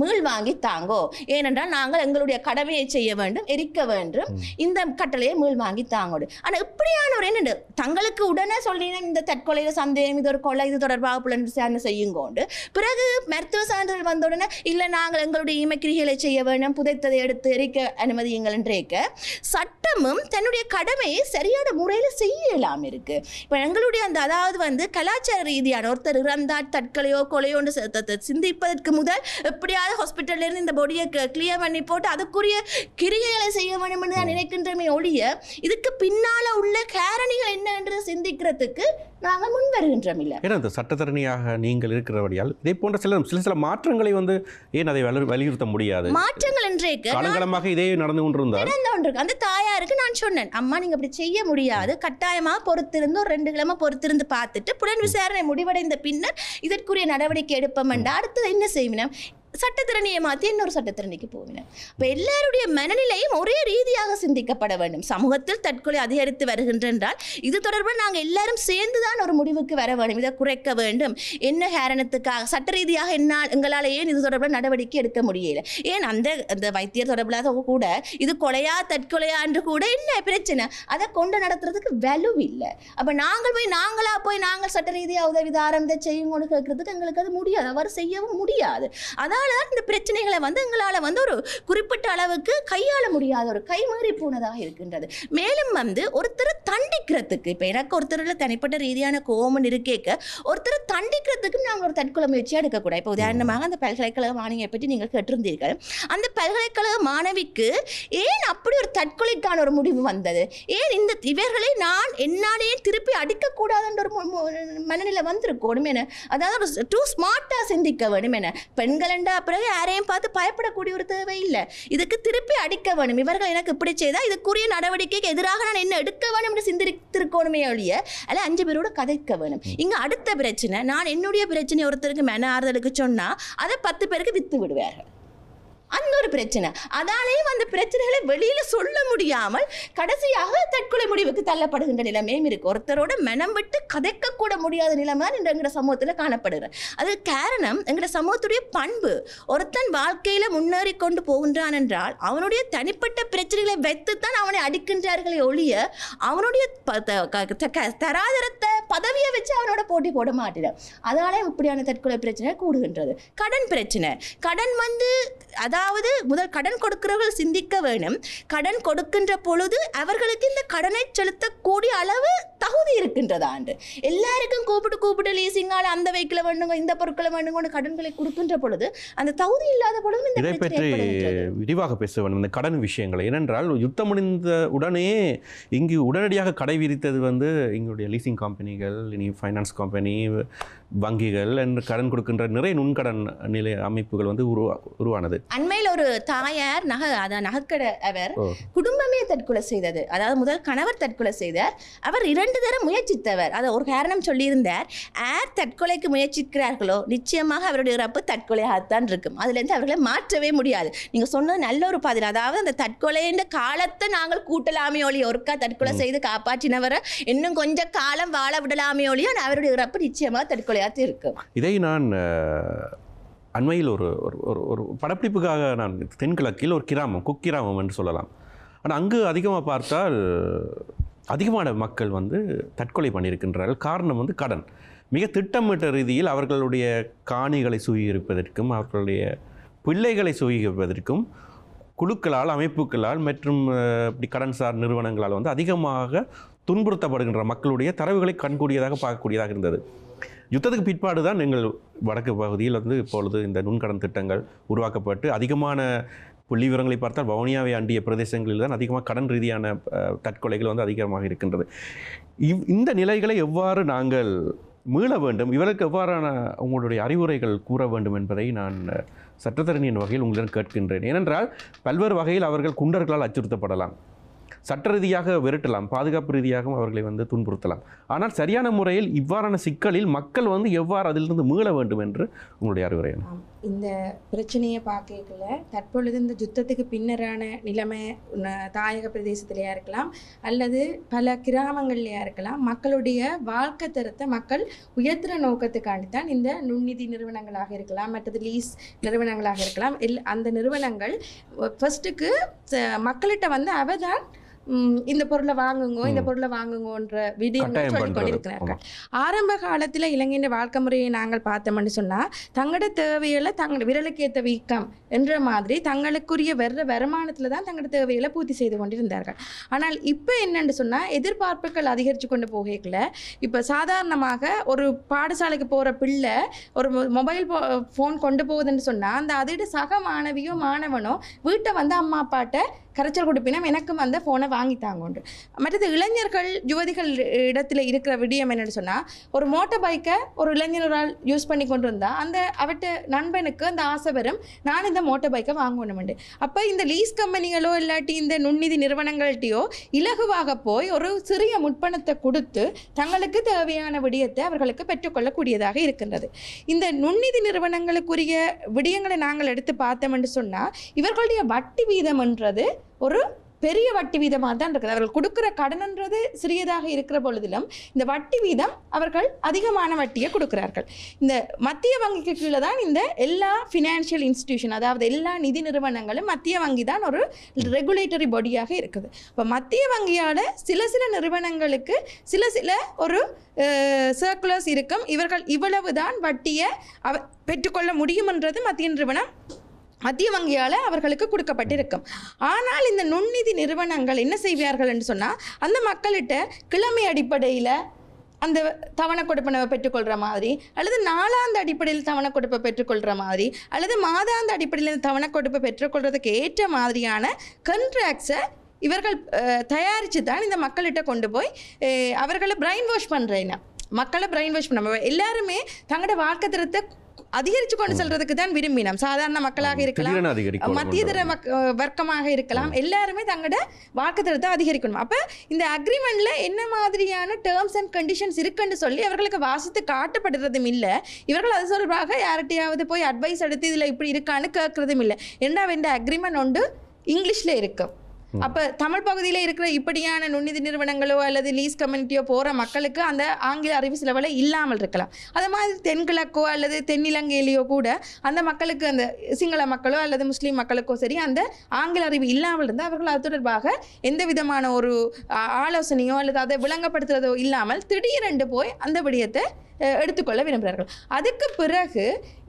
Speaker 2: மீள் வாங்கி தாங்கோ ஏனென்றால் நாங்கள் எங்களுடைய கடமையை செய்ய வேண்டும் எரிக்க வேண்டும் இந்த கட்டளையை மீள் வாங்கி தாங்கோடு ஆனால் இப்படியான ஒரு என்ன தங்களுக்கு உடனே சொல்லினா இந்த தற்கொலையில் சந்தேகம் இது ஒரு கொலை இது தொடர்பாக புலன் சேர்ந்து செய்யுங்கோண்டு பிறகு மருத்துவ சான்றிதழ் வந்த உடனே இல்லை நாங்கள் எங்களுடைய இமக்கிரிகளை செய்ய வேண்டும் புதைத்ததை எடுத்து எரிக்க அனுமதியுங்கள் என்றேக்க சட்டமும் தன்னுடைய கடமையை சரியான முறையில் செய்யலாம் இருக்கு இப்போ எங்களுடைய அந்த அதாவது வந்து கலாச்சார ரீதியான ஒருத்தர் இறந்தார் தற்கொலையோ கொலையோன்னு சிந்திப்பதற்கு முதல் எப்படி ஹாஸ்பிட்டல்ல இருந்து இந்த பொடியை கிளியர் பண்ணி போட்டு அதுக்குரிய கிரியைகளை செய்ய வேண்டும் என்று தான் நினைக்கின்றமே ஒழிய இதுக்கு பின்னால உள்ள காரணிகள் என்ன என்று சிந்திக்கிறதுக்கு நாங்கள் முன் வருகின்றோம் இல்லை
Speaker 1: ஏன்னா இந்த சட்டத்தரணியாக நீங்கள் இருக்கிறபடியால் இதே போன்ற சில சில சில மாற்றங்களை வந்து ஏன் அதை வலியுறுத்த முடியாது
Speaker 2: மாற்றங்கள் என்றேக்கு காலங்காலமாக
Speaker 1: இதே நடந்து கொண்டிருந்தார் நடந்து
Speaker 2: கொண்டிருக்கு அந்த தாயாருக்கு நான் சொன்னேன் அம்மா நீங்கள் அப்படி செய்ய முடியாது கட்டாயமாக பொறுத்திருந்து ஒரு ரெண்டு கிழமை பொறுத்திருந்து பார்த்துட்டு புலன் விசாரணை முடிவடைந்த பின்னர் இதற்குரிய நடவடிக்கை எடுப்போம் அடுத்தது என்ன செய்வினம் சட்டத்திறனையை மாற்றி இன்னொரு சட்டத்திறனைக்கு போவினேன் இப்போ எல்லாருடைய மனநிலையும் ஒரே ரீதியாக சிந்திக்கப்பட வேண்டும் சமூகத்தில் தற்கொலை அதிகரித்து வருகின்றால் இது தொடர்பாக நாங்கள் எல்லாரும் சேர்ந்து தான் ஒரு முடிவுக்கு வர வேண்டும் இதை குறைக்க வேண்டும் என்ன ஹேரணத்துக்காக சட்ட ரீதியாக என்ன எங்களால் ஏன் இது தொடர்பாக நடவடிக்கை எடுக்க முடியல ஏன் அந்த அந்த வைத்தியர் தொடர்பிலாக கூட இது கொலையா தற்கொலையா என்று கூட என்ன பிரச்சனை அதை கொண்டு நடத்துறதுக்கு வலு இல்லை அப்போ நாங்கள் போய் நாங்களாக போய் நாங்கள் சட்ட ரீதியாக உதவிதாரம் இதை செய்யுங்கன்னு கேட்கறதுக்கு எங்களுக்கு அது முடியாது அவர் செய்யவும் முடியாது அதான் அதனால இந்த பிரச்சனைகளை வந்து எங்களால் வந்து ஒரு குறிப்பிட்ட அளவுக்கு கையாள முடியாத ஒரு கைமாறி போனதாக இருக்கின்றது மேலும் வந்து ஒருத்தர் தண்டிக்கிறதுக்கு இப்போ எனக்கு ஒருத்தரில் தனிப்பட்ட ரீதியான கோபம் இருக்கேக்க ஒருத்தர் தண்டிக்கிறதுக்கும் நாங்கள் ஒரு தற்கொலை முயற்சியாக எடுக்கக்கூடாது இப்போ உதாரணமாக அந்த பல்கலைக்கழக மாணவியை பற்றி நீங்கள் கேட்டிருந்தீர்கள் அந்த பல்கலைக்கழக மாணவிக்கு ஏன் அப்படி ஒரு தற்கொலைக்கான ஒரு முடிவு வந்தது ஏன் இந்த இவர்களை நான் என்னாலேயே திருப்பி அடிக்கக்கூடாதுன்ற ஒரு மனநிலை வந்திருக்கணும் என அதாவது டூ ஸ்மார்ட்டாக சிந்திக்க வேணும் என பெண்கள் ஏண்டா பிறகு யாரையும் பார்த்து பயப்படக்கூடிய ஒரு தேவை இல்லை இதுக்கு திருப்பி அடிக்க வேணும் இவர்கள் எனக்கு இப்படி செய்தால் இதுக்குரிய நடவடிக்கைக்கு எதிராக நான் என்ன எடுக்க வேணும் என்று சிந்தித்திருக்கணுமே ஒழிய அல்ல அஞ்சு பேரோட கதைக்க வேணும் இங்கே அடுத்த பிரச்சனை நான் என்னுடைய பிரச்சனை ஒருத்தருக்கு மன ஆறுதலுக்கு சொன்னால் அதை பத்து பேருக்கு விற்று விடுவார்கள் அந்த ஒரு பிரச்சனை அதாலேயே அந்த பிரச்சனைகளை வெளியில் சொல்ல முடியாமல் கடைசியாக தற்கொலை முடிவுக்கு தள்ளப்படுகின்ற நிலைமையும் இருக்குது ஒருத்தரோட மனம் விட்டு கதைக்கக்கூட முடியாத நிலைமை தான் இன்று எங்களோட சமூகத்தில் காணப்படுகிற அது காரணம் எங்களோட சமூகத்துடைய பண்பு ஒருத்தன் வாழ்க்கையில் முன்னேறி கொண்டு போகின்றான் என்றால் அவனுடைய தனிப்பட்ட பிரச்சனைகளை வைத்து தான் அவனை அடிக்கின்றார்களே ஒழிய அவனுடைய தராதரத்தை பதவியை வச்சு அவனோட போட்டி போட மாட்டேன் அதனாலே இப்படியான தற்கொலை பிரச்சனை கூடுகின்றது கடன் பிரச்சனை கடன் வந்து அதாவது அதாவது முதல் கடன் கொடுக்கிறவர்கள் சிந்திக்க வேணும் கடன் கொடுக்கின்ற பொழுது அவர்களுக்கு இந்த கடனை செலுத்தக்கூடிய அளவு தகுதி இருக்கின்றதா என்று எல்லாருக்கும் கூப்பிட்டு கூப்பிட்டு லீசிங்கால அந்த வைக்கல வேணுங்க இந்த பொருட்களை வேணுங்கன்னு கடன்களை கொடுக்கின்ற பொழுது அந்த தகுதி இல்லாத பொழுது இதை பற்றி
Speaker 1: விரிவாக பேச வேணும் இந்த கடன் விஷயங்களை ஏனென்றால் யுத்தம் முடிந்த உடனே இங்கு உடனடியாக கடை விரித்தது வந்து எங்களுடைய லீசிங் கம்பெனிகள் இனி ஃபைனான்ஸ் கம்பெனி வங்கிகள் கடன் கொடுக்கின்ற நிறைய நுண்கடன் நிலை அமைப்புகள் வந்து உருவா உருவானது
Speaker 2: அண்மையில் ஒரு தாயார் நகை அதான் நகைக்கடை அவர் குடும்பமே தற்கொலை செய்தது அதாவது முதல் கணவர் தற்கொலை செய்தார் அவர் இரண்டு தரம் முயற்சித்தவர் அதை ஒரு காரணம் சொல்லியிருந்தார் யார் தற்கொலைக்கு முயற்சிக்கிறார்களோ நிச்சயமாக அவருடைய இறப்பு தற்கொலையாகத்தான் இருக்கும் அதுலேருந்து அவர்களை மாற்றவே முடியாது நீங்கள் சொன்னது நல்ல ஒரு பதில் அதாவது அந்த தற்கொலைன்ற காலத்தை நாங்கள் கூட்டலாமே ஒழிய ஒருக்கா தற்கொலை செய்து காப்பாற்றினவரை இன்னும் கொஞ்சம் காலம் வாழ விடலாமே ஒழிய அவருடைய இறப்பு நிச்சயமாக தற்கொலை விளையாட்டு இருக்கு
Speaker 1: இதை நான் அண்மையில் ஒரு ஒரு ஒரு படப்பிடிப்புக்காக நான் தென்கிழக்கில் ஒரு கிராமம் குக்கிராமம் என்று சொல்லலாம் ஆனால் அங்கு அதிகமாக பார்த்தால் அதிகமான மக்கள் வந்து தற்கொலை பண்ணியிருக்கின்றார்கள் காரணம் வந்து கடன் மிக திட்டமிட்ட ரீதியில் அவர்களுடைய காணிகளை சுவீகரிப்பதற்கும் அவர்களுடைய பிள்ளைகளை சுவீகரிப்பதற்கும் குழுக்களால் அமைப்புகளால் மற்றும் இப்படி கடன் சார் நிறுவனங்களால் வந்து அதிகமாக துன்புறுத்தப்படுகின்ற மக்களுடைய தரவுகளை கண்கூடியதாக பார்க்கக்கூடியதாக இருந்தது யுத்தத்துக்கு பிற்பாடு தான் நீங்கள் வடக்கு பகுதியில் வந்து இப்பொழுது இந்த நுண்கடன் திட்டங்கள் உருவாக்கப்பட்டு அதிகமான புள்ளி விவரங்களை பார்த்தால் வவுனியாவை அண்டிய பிரதேசங்களில் தான் அதிகமாக கடன் ரீதியான தற்கொலைகள் வந்து அதிகமாக இருக்கின்றது இவ் இந்த நிலைகளை எவ்வாறு நாங்கள் மீள வேண்டும் இவருக்கு எவ்வாறான உங்களுடைய அறிவுரைகள் கூற வேண்டும் என்பதை நான் சட்டத்தரணியின் வகையில் உங்களிடம் கேட்கின்றேன் ஏனென்றால் பல்வேறு வகையில் அவர்கள் குண்டர்களால் அச்சுறுத்தப்படலாம் சட்ட ரீதியாக விரட்டலாம் பாதுகாப்பு ரீதியாகவும் அவர்களை வந்து துன்புறுத்தலாம் ஆனால் சரியான முறையில் இவ்வாறான சிக்கலில் மக்கள் வந்து எவ்வாறு அதிலிருந்து மீள வேண்டும் என்று உங்களுடைய அறிவுரை
Speaker 4: இந்த பிரச்சனையை பார்க்கல தற்பொழுது இந்த யுத்தத்துக்கு பின்னரான நிலைமை தாயக பிரதேசத்திலேயா இருக்கலாம் அல்லது பல கிராமங்கள்லையா இருக்கலாம் மக்களுடைய வாழ்க்கை தரத்தை மக்கள் உயர்த்துற நோக்கத்துக்காண்டி தான் இந்த நுண்ணிதி நிறுவனங்களாக இருக்கலாம் மற்றது லீஸ் நிறுவனங்களாக இருக்கலாம் எல் அந்த நிறுவனங்கள் ஃபஸ்ட்டுக்கு மக்கள்கிட்ட வந்து அவதான் இந்த பொருளை வாங்குங்கோ இந்த பொருளை வாங்குங்கோன்ற விதிகள் சொல்லி கொண்டிருக்கிறார்கள் ஆரம்ப காலத்தில் இளைஞர் வாழ்க்கை முறையை நாங்கள் பார்த்தோம்னு சொன்னால் தங்களோட தேவைகளை தங்கள் விரலுக்கு ஏற்ற வீக்கம் என்ற மாதிரி தங்களுக்குரிய வர்ற வருமானத்தில் தான் தங்களோட தேவைகளை பூர்த்தி செய்து கொண்டிருந்தார்கள் ஆனால் இப்போ என்னென்னு சொன்னால் எதிர்பார்ப்புகள் அதிகரித்து கொண்டு போகல இப்போ சாதாரணமாக ஒரு பாடசாலைக்கு போகிற பிள்ளை ஒரு மொபைல் ஃபோன் கொண்டு போகுதுன்னு சொன்னால் அந்த அதோட சக மாணவியோ மாணவனோ வீட்டை வந்து அம்மா அப்பாட்ட கரைச்சல் கொடுப்பினம் எனக்கும் அந்த ஃபோனை உண்டு மற்றது இளைஞர்கள் யுவதிகள் இடத்துல இருக்கிற விடியம் என்னென்னு சொன்னால் ஒரு மோட்டர் பைக்கை ஒரு இளைஞரால் யூஸ் பண்ணி கொண்டு வந்தால் அந்த அவட்ட நண்பனுக்கு அந்த ஆசை வரும் நான் இந்த மோட்டர் பைக்கை வாங்கணுமெண்டு அப்போ இந்த லீஸ் கம்பெனிகளோ இல்லாட்டி இந்த நுண்ணிதி நிறுவனங்கள்ட்டையோ இலகுவாக போய் ஒரு சிறிய முற்பணத்தை கொடுத்து தங்களுக்கு தேவையான விடியத்தை அவர்களுக்கு பெற்றுக்கொள்ளக்கூடியதாக இருக்கின்றது இந்த நுண்ணிதி நிறுவனங்களுக்குரிய விடியங்களை நாங்கள் எடுத்து பார்த்தோம் என்று சொன்னால் இவர்களுடைய வட்டி வீதம் என்றது ஒரு பெரிய வட்டி வீதமாக தான் இருக்குது அவர்கள் கொடுக்குற கடனுன்றது சிறியதாக இருக்கிற பொழுதிலும் இந்த வட்டி வீதம் அவர்கள் அதிகமான வட்டியை கொடுக்குறார்கள் இந்த மத்திய வங்கிக்கு கீழே தான் இந்த எல்லா ஃபினான்ஷியல் இன்ஸ்டிடியூஷன் அதாவது எல்லா நிதி நிறுவனங்களும் மத்திய வங்கி தான் ஒரு ரெகுலேட்டரி பாடியாக இருக்குது இப்போ மத்திய வங்கியால் சில சில நிறுவனங்களுக்கு சில சில ஒரு சர்க்குலர்ஸ் இருக்கும் இவர்கள் இவ்வளவு தான் வட்டியை அவ பெற்றுக்கொள்ள முடியுமன்றது மத்திய நிறுவனம் மத்திய வங்கியால் அவர்களுக்கு கொடுக்கப்பட்டிருக்கும் ஆனால் இந்த நுண்ணிதி நிறுவனங்கள் என்ன செய்வார்கள் என்று சொன்னால் அந்த மக்கள்கிட்ட கிழமை அடிப்படையில் அந்த தவணை கொடுப்பனவை பெற்றுக்கொள்கிற மாதிரி அல்லது நாலாந்த அடிப்படையில் தவணை கொடுப்பை பெற்றுக்கொள்கிற மாதிரி அல்லது மாதாந்த அடிப்படையில் தவணை கொடுப்பை பெற்றுக்கொள்கிறதுக்கு ஏற்ற மாதிரியான கண்ட்ராக்ட்ஸை இவர்கள் தயாரித்து தான் இந்த மக்கள்கிட்ட கொண்டு போய் அவர்களை பிரெயின் வாஷ் பண்ணுறேன்னா மக்களை பிரெயின் வாஷ் பண்ண எல்லாருமே தங்களோட வாழ்க்கை அதிகரிச்சு கொண்டு செல்றதுக்கு தான் விரும்பினோம் சாதாரண மக்களாக இருக்கலாம் மத்தியதர வர்க்கமாக இருக்கலாம் எல்லாருமே தங்களோட வாக்கு தரத்தை அதிகரிக்கணும் அப்ப இந்த அக்ரிமெண்ட்ல என்ன மாதிரியான டேர்ம்ஸ் அண்ட் கண்டிஷன்ஸ் இருக்குன்னு சொல்லி அவர்களுக்கு வாசித்து காட்டப்படுறதும் இல்லை இவர்கள் அது சொல்றாக யார்கிட்டையாவது போய் அட்வைஸ் எடுத்து இதுல இப்படி இருக்கான்னு கேட்கறதும் இல்லை ஏன்னா இந்த அக்ரிமெண்ட் ஒன்று இங்கிலீஷ்ல இருக்கும் அப்போ தமிழ் பகுதியில் இருக்கிற இப்படியான நுண்ணிதி நிறுவனங்களோ அல்லது லீஸ் கம்யூனிட்டியோ போகிற மக்களுக்கு அந்த ஆங்கில அறிவு சிலவில் இல்லாமல் இருக்கலாம் அது மாதிரி தென்கிழக்கோ அல்லது தென்னிலங்கையிலேயோ கூட அந்த மக்களுக்கு அந்த சிங்கள மக்களோ அல்லது முஸ்லீம் மக்களுக்கோ சரி அந்த ஆங்கில அறிவு இல்லாமல் இருந்தால் அவர்கள் அது தொடர்பாக எந்த விதமான ஒரு ஆலோசனையோ அல்லது அதை விளங்கப்படுத்துறதோ இல்லாமல் திடீரென்று போய் அந்த விடயத்தை எடுத்துக்கொள்ள விரும்புகிறார்கள் அதுக்கு பிறகு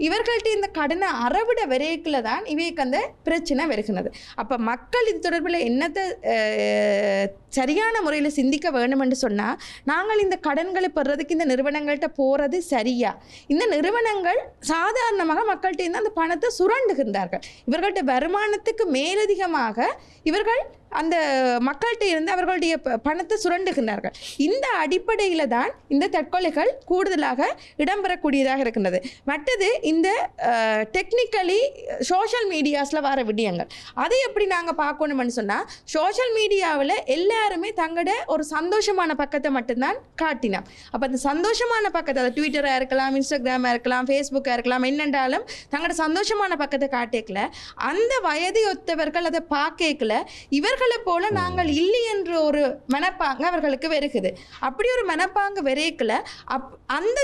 Speaker 4: இவர்கள்ட்ட இந்த கடனை அறவிட வரைக்கில் தான் இவைக்கு அந்த பிரச்சனை வருகிறது அப்போ மக்கள் இது தொடர்பில் என்னத்தை சரியான முறையில் சிந்திக்க வேணும் என்று சொன்னால் நாங்கள் இந்த கடன்களை பெறுறதுக்கு இந்த நிறுவனங்கள்கிட்ட போகிறது சரியா இந்த நிறுவனங்கள் சாதாரணமாக மக்கள்கிட்ட இருந்து அந்த பணத்தை சுரண்டுகின்றார்கள் இவர்கள்ட்ட வருமானத்துக்கு மேலதிகமாக இவர்கள் அந்த மக்கள்கிட்ட இருந்து அவர்களுடைய பணத்தை சுரண்டுகின்றார்கள் இந்த அடிப்படையில் தான் இந்த தற்கொலைகள் கூடுதலாக இடம்பெறக்கூடியதாக இருக்கின்றது மற்றது இந்த டெக்னிக்கலி சோஷியல் மீடியாஸில் வர விடயங்கள் அதை எப்படி நாங்கள் பார்க்கணும்னு சொன்னால் சோஷியல் மீடியாவில் எல்லாருமே தங்களோட ஒரு சந்தோஷமான பக்கத்தை மட்டும்தான் காட்டினோம் அப்போ அந்த சந்தோஷமான பக்கத்தை அது ட்விட்டராக இருக்கலாம் இன்ஸ்டாகிராமாக இருக்கலாம் ஃபேஸ்புக்காக இருக்கலாம் என்னென்றாலும் தங்களோட சந்தோஷமான பக்கத்தை காட்டிக்கல அந்த வயதையொத்தவர்கள் ஒத்தவர்கள் அதை பார்க்கல இவர் அவர்களை போல நாங்கள் இல்லை என்ற ஒரு மனப்பாங்கு அவர்களுக்கு வருகுது அப்படி ஒரு மனப்பாங்கு விரைக்கல அப் அந்த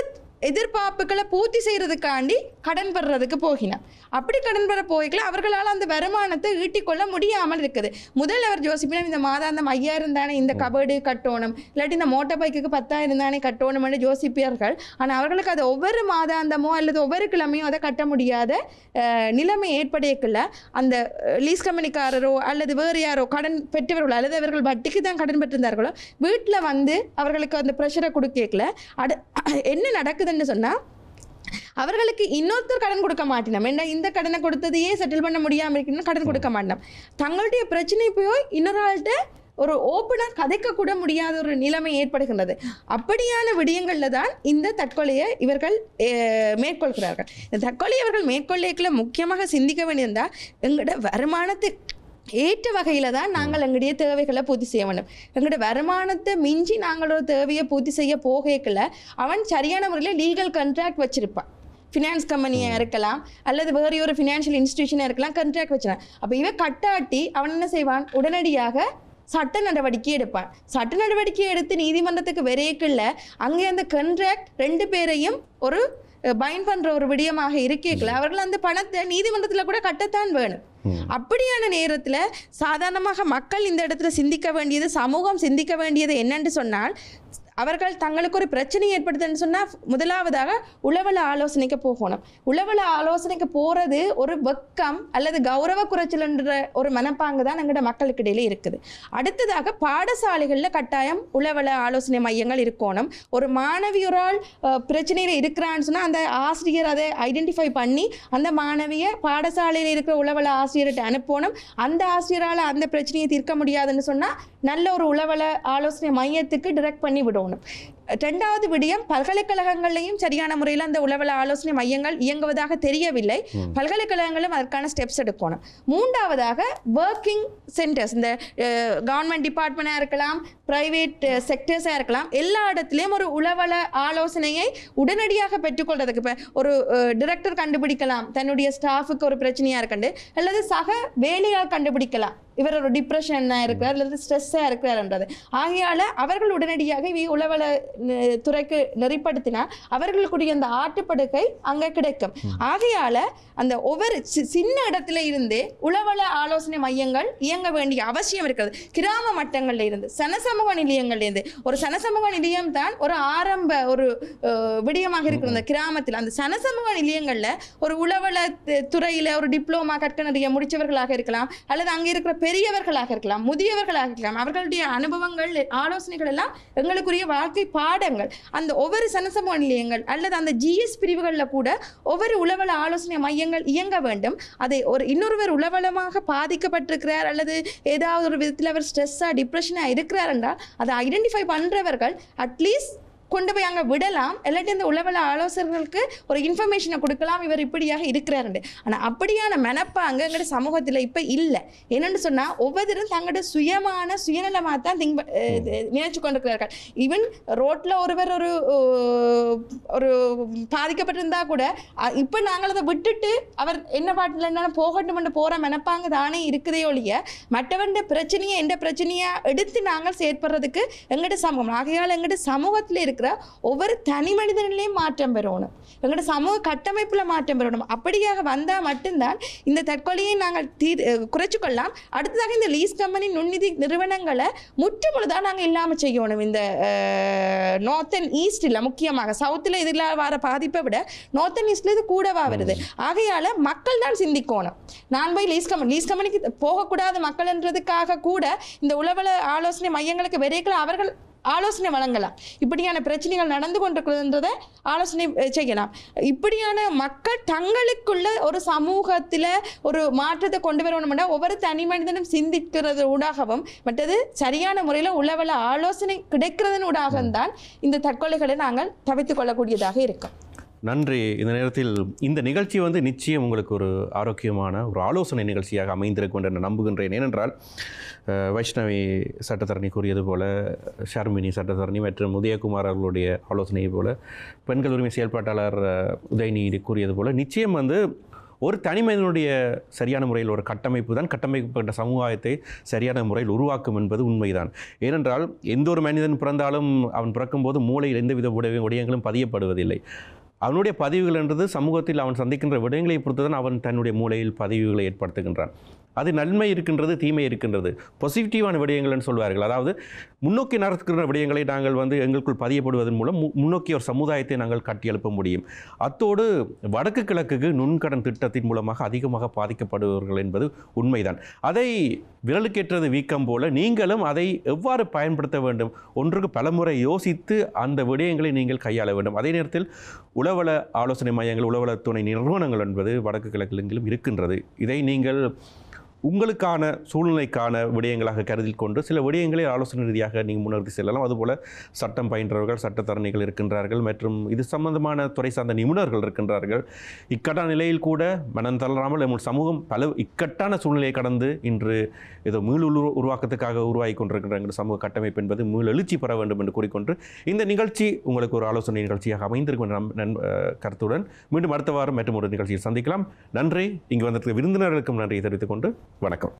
Speaker 4: எதிர்பார்ப்புகளை பூர்த்தி செய்யறதுக்காண்டி கடன் வர்றதுக்கு போகினான் அப்படி கடன் பெற போய்க்கல அவர்களால் அந்த வருமானத்தை ஈட்டிக்கொள்ள முடியாமல் இருக்குது முதல் அவர் யோசிப்பினம் இந்த மாதாந்தம் ஐயாயிரம் தானே இந்த கபடு கட்டோணம் இல்லாட்டி இந்த மோட்டார் பைக்குக்கு பத்தாயிரம் தானே என்று ஜோசிப்பியர்கள் ஆனால் அவர்களுக்கு அது ஒவ்வொரு மாதாந்தமோ அல்லது ஒவ்வொரு கிழமையும் அதை கட்ட முடியாத நிலைமை ஏற்படையக்கில் அந்த லீஸ் கம்பெனிக்காரரோ அல்லது வேறு யாரோ கடன் பெற்றவர்களோ அல்லது அவர்கள் வட்டிக்கு தான் கடன் பெற்றிருந்தார்களோ வீட்டில் வந்து அவர்களுக்கு அந்த ப்ரெஷரை கொடுக்கல அட என்ன நடக்குதுன்னு சொன்னால் அவர்களுக்கு இன்னொருத்தர் கடன் கொடுக்க மாட்டினோம் என்ன இந்த கடனை கொடுத்ததையே செட்டில் பண்ண முடியாமல் இருக்குன்னு கடன் கொடுக்க மாட்டோம் தங்களுடைய பிரச்சனை போய் இன்னொரு ஆள்கிட்ட ஒரு ஓப்பனாக கதைக்க கூட முடியாத ஒரு நிலைமை ஏற்படுகின்றது அப்படியான விடயங்களில் தான் இந்த தற்கொலையை இவர்கள் மேற்கொள்கிறார்கள் இந்த தற்கொலை இவர்கள் மேற்கொள்ளையில முக்கியமாக சிந்திக்க வேண்டியிருந்தால் எங்களோட வருமானத்தை ஏற்ற வகையில் தான் நாங்கள் எங்களுடைய தேவைகளை பூர்த்தி செய்ய வேண்டும் எங்களுடைய வருமானத்தை மிஞ்சி நாங்களோட தேவையை பூர்த்தி செய்ய போகல அவன் சரியான முறையில் லீகல் கண்ட்ராக்ட் வச்சிருப்பான் ஃபினான்ஸ் கம்பெனியாக இருக்கலாம் அல்லது வேறு ஒரு ஃபினான்ஷியல் இன்ஸ்டியூஷனாக இருக்கலாம் கண்ட்ராக்ட் வச்சுனா அப்போ இவன் கட்டாட்டி அவன் என்ன செய்வான் உடனடியாக சட்ட நடவடிக்கை எடுப்பான் சட்ட நடவடிக்கை எடுத்து நீதிமன்றத்துக்கு விரையக்குள்ள அங்கே அந்த கண்ட்ராக்ட் ரெண்டு பேரையும் ஒரு பைன் பண்ணுற ஒரு விடயமாக இருக்கேக்கல அவர்கள் அந்த பணத்தை நீதிமன்றத்தில் கூட கட்டத்தான் வேணும் அப்படியான நேரத்தில் சாதாரணமாக மக்கள் இந்த இடத்துல சிந்திக்க வேண்டியது சமூகம் சிந்திக்க வேண்டியது என்னன்னு சொன்னால் அவர்கள் தங்களுக்கு ஒரு பிரச்சனை ஏற்படுதுன்னு சொன்னால் முதலாவதாக உளவல ஆலோசனைக்கு போகணும் உளவல ஆலோசனைக்கு போகிறது ஒரு வெக்கம் அல்லது கௌரவ குறைச்சல்ன்ற ஒரு மனப்பாங்கு தான் எங்களோட மக்களுக்கு இடையில இருக்குது அடுத்ததாக பாடசாலைகளில் கட்டாயம் உளவல ஆலோசனை மையங்கள் இருக்கணும் ஒரு மாணவியரால் பிரச்சனையில் இருக்கிறான்னு சொன்னால் அந்த ஆசிரியர் அதை ஐடென்டிஃபை பண்ணி அந்த மாணவியை பாடசாலையில் இருக்கிற உளவல ஆசிரியர்கிட்ட அனுப்பணும் அந்த ஆசிரியரால் அந்த பிரச்சனையை தீர்க்க முடியாதுன்னு சொன்னால் நல்ல ஒரு உளவல ஆலோசனை மையத்துக்கு டிரெக்ட் பண்ணி விடும் ఉండవు ரெண்டாவது விடயம் பல்கலைக்கழகங்களையும் சரியான முறையில் அந்த உளவள ஆலோசனை மையங்கள் இயங்குவதாக தெரியவில்லை பல்கலைக்கழகங்களும் அதற்கான ஸ்டெப்ஸ் எடுக்கணும் மூன்றாவதாக ஒர்க்கிங் சென்டர்ஸ் இந்த கவர்மெண்ட் டிபார்ட்மெண்டாக இருக்கலாம் ப்ரைவேட் செக்டர்ஸாக இருக்கலாம் எல்லா இடத்துலையும் ஒரு உளவள ஆலோசனையை உடனடியாக பெற்றுக்கொள்றதுக்கு இப்போ ஒரு டிரெக்டர் கண்டுபிடிக்கலாம் தன்னுடைய ஸ்டாஃபுக்கு ஒரு பிரச்சனையாக இருக்கண்டு அல்லது சக வேலையால் கண்டுபிடிக்கலாம் இவர் ஒரு டிப்ரெஷனாக இருக்கிறார் அல்லது ஸ்ட்ரெஸ்ஸாக இருக்கிறார் என்றது ஆகையால் அவர்கள் உடனடியாக இவை உளவள துறைக்கு நெறிப்படுத்தினா அவர்களுக்குரிய அந்த ஆட்டுப்படுக்கை அங்கே கிடைக்கும் ஆகையால அந்த ஒவ்வொரு சின்ன இடத்துல இருந்தே உளவள ஆலோசனை மையங்கள் இயங்க வேண்டிய அவசியம் இருக்கிறது கிராம மட்டங்கள்ல இருந்து சனசமூக நிலையங்கள்ல இருந்து ஒரு சனசமூக நிலையம் தான் ஒரு ஆரம்ப ஒரு விடயமாக இருக்கிற அந்த கிராமத்தில் அந்த சனசமூக நிலையங்கள்ல ஒரு உளவள துறையில ஒரு டிப்ளோமா நிறைய முடிச்சவர்களாக இருக்கலாம் அல்லது அங்கே இருக்கிற பெரியவர்களாக இருக்கலாம் முதியவர்களாக இருக்கலாம் அவர்களுடைய அனுபவங்கள் ஆலோசனைகள் எல்லாம் எங்களுக்குரிய வாழ்க்கை பாடங்கள் அந்த ஒவ்வொரு சனசம நிலையங்கள் அல்லது அந்த ஜிஎஸ் பிரிவுகளில் கூட ஒவ்வொரு உளவள ஆலோசனை மையங்கள் இயங்க வேண்டும் அதை ஒரு இன்னொருவர் உளவளமாக பாதிக்கப்பட்டிருக்கிறார் அல்லது ஏதாவது ஒரு விதத்தில் அவர் ஸ்ட்ரெஸ்ஸாக டிப்ரெஷனாக இருக்கிறார் என்றால் அதை ஐடென்டிஃபை பண்ணுறவர்கள் அட்லீஸ்ட் கொண்டு போய் அங்கே விடலாம் இல்லாட்டி இந்த உளவள ஆலோசகர்களுக்கு ஒரு இன்ஃபர்மேஷனை கொடுக்கலாம் இவர் இப்படியாக இருக்கிறாருண்டு ஆனால் அப்படியான அங்கே எங்கள்கிட்ட சமூகத்தில் இப்போ இல்லை என்னென்னு சொன்னால் ஒவ்வொருத்தரும் தங்களோட சுயமான சுயநலமாக தான் திங்க் நினைச்சு கொண்டிருக்கிறார்கள் ஈவன் ரோட்டில் ஒருவர் ஒரு ஒரு பாதிக்கப்பட்டிருந்தா கூட இப்போ நாங்கள் அதை விட்டுட்டு அவர் என்ன பாட்டில் என்ன போகட்டும்னு போகிற மெனப்பாங்க தானே இருக்குதே ஒழிய மற்றவன் பிரச்சனையை எந்த பிரச்சனையாக எடுத்து நாங்கள் செயற்படுறதுக்கு எங்கள்கிட்ட சமூகம் ஆகையால் எங்கள்கிட்ட சமூகத்தில் இருக்க இருக்கிற ஒவ்வொரு தனி மனிதனிலையும் மாற்றம் பெறணும் எங்களோட சமூக கட்டமைப்பில் மாற்றம் பெறணும் அப்படியாக வந்தால் மட்டும்தான் இந்த தற்கொலையை நாங்கள் தீ குறைச்சு கொள்ளலாம் அடுத்ததாக இந்த லீஸ் கம்பெனி நுண்ணிதி நிறுவனங்களை முற்றுமுழுதாக நாங்கள் இல்லாமல் செய்யணும் இந்த நார்த்தன் ஈஸ்டில் முக்கியமாக சவுத்தில் இதில் வர பாதிப்பை விட நார்த்தன் ஈஸ்டில் இது கூடவா வருது ஆகையால் மக்கள் தான் சிந்திக்கணும் நான் போய் லீஸ் கம்பெனி லீஸ் கம்பெனிக்கு போகக்கூடாது மக்கள்ன்றதுக்காக கூட இந்த உளவல ஆலோசனை மையங்களுக்கு விரைக்கல அவர்கள் ஆலோசனை வழங்கலாம் இப்படியான பிரச்சனைகள் நடந்து கொண்டிருக்கிறதுன்றதை ஆலோசனை செய்யலாம் இப்படியான மக்கள் தங்களுக்குள்ள ஒரு சமூகத்தில் ஒரு மாற்றத்தை கொண்டு வரணும்னா ஒவ்வொரு தனி மனிதனும் சிந்திக்கிறது ஊடாகவும் மற்றது சரியான முறையில் உள்ளவள ஆலோசனை கிடைக்கிறதன் ஊடாக தான் இந்த தற்கொலைகளை நாங்கள் தவித்துக் கொள்ளக்கூடியதாக இருக்கும்
Speaker 1: நன்றி இந்த நேரத்தில் இந்த நிகழ்ச்சி வந்து நிச்சயம் உங்களுக்கு ஒரு ஆரோக்கியமான ஒரு ஆலோசனை நிகழ்ச்சியாக அமைந்திருக்கும் என்று நம்புகின்றேன் ஏனென்றால் வைஷ்ணவி சட்டத்தரணி கூறியது போல ஷர்மினி சட்டத்தரணி மற்றும் உதயகுமார் அவர்களுடைய ஆலோசனையை போல பெண்கள் உரிமை செயல்பாட்டாளர் உதயநீதி கூறியது போல நிச்சயம் வந்து ஒரு தனிமனிதனுடைய சரியான முறையில் ஒரு கட்டமைப்பு தான் கட்டமைக்கப்பட்ட சமுதாயத்தை சரியான முறையில் உருவாக்கும் என்பது உண்மைதான் ஏனென்றால் எந்த ஒரு மனிதன் பிறந்தாலும் அவன் பிறக்கும்போது மூளையில் எந்தவித உடைய உடையங்களும் பதியப்படுவதில்லை அவனுடைய பதிவுகள் என்றது சமூகத்தில் அவன் சந்திக்கின்ற விடயங்களை பொறுத்து தான் அவன் தன்னுடைய மூளையில் பதிவுகளை ஏற்படுத்துகின்றான் அது நன்மை இருக்கின்றது தீமை இருக்கின்றது பாசிட்டிவான விடயங்கள்னு சொல்வார்கள் அதாவது முன்னோக்கி நடத்துகிற விடயங்களை நாங்கள் வந்து எங்களுக்குள் பதியப்படுவதன் மூலம் முன்னோக்கி ஒரு சமுதாயத்தை நாங்கள் கட்டியெழுப்ப முடியும் அத்தோடு வடக்கு கிழக்குக்கு நுண்கடன் திட்டத்தின் மூலமாக அதிகமாக பாதிக்கப்படுவார்கள் என்பது உண்மைதான் அதை விரலுக்கேற்றது வீக்கம் போல நீங்களும் அதை எவ்வாறு பயன்படுத்த வேண்டும் ஒன்றுக்கு பலமுறை யோசித்து அந்த விடயங்களை நீங்கள் கையாள வேண்டும் அதே நேரத்தில் உளவள ஆலோசனை மையங்கள் உளவள துணை நிறுவனங்கள் என்பது வடக்கு கிழக்கிலெங்கிலும் இருக்கின்றது இதை நீங்கள் உங்களுக்கான சூழ்நிலைக்கான விடயங்களாக கருதில் கொண்டு சில விடயங்களை ஆலோசனை ரீதியாக நீங்கள் முன்னோக்கி செல்லலாம் அதுபோல் சட்டம் பயின்றவர்கள் சட்டத்தரணிகள் இருக்கின்றார்கள் மற்றும் இது சம்பந்தமான துறை சார்ந்த நிபுணர்கள் இருக்கின்றார்கள் இக்கட்டான நிலையில் கூட மனம் தளராமல் நம்ம சமூகம் பல இக்கட்டான சூழ்நிலையை கடந்து இன்று ஏதோ மீள் உருவாக்கத்துக்காக உருவாகி கொண்டிருக்கின்ற சமூக கட்டமைப்பு என்பது மீள் எழுச்சி பெற வேண்டும் என்று கூறிக்கொண்டு இந்த நிகழ்ச்சி உங்களுக்கு ஒரு ஆலோசனை நிகழ்ச்சியாக அமைந்திருக்கும் நன் கருத்துடன் மீண்டும் அடுத்த வாரம் மற்றும் ஒரு நிகழ்ச்சியில் சந்திக்கலாம் நன்றி இங்கு வந்திருக்க விருந்தினர்களுக்கும் நன்றி தெரிவித்துக் கொண்டு வணக்கம்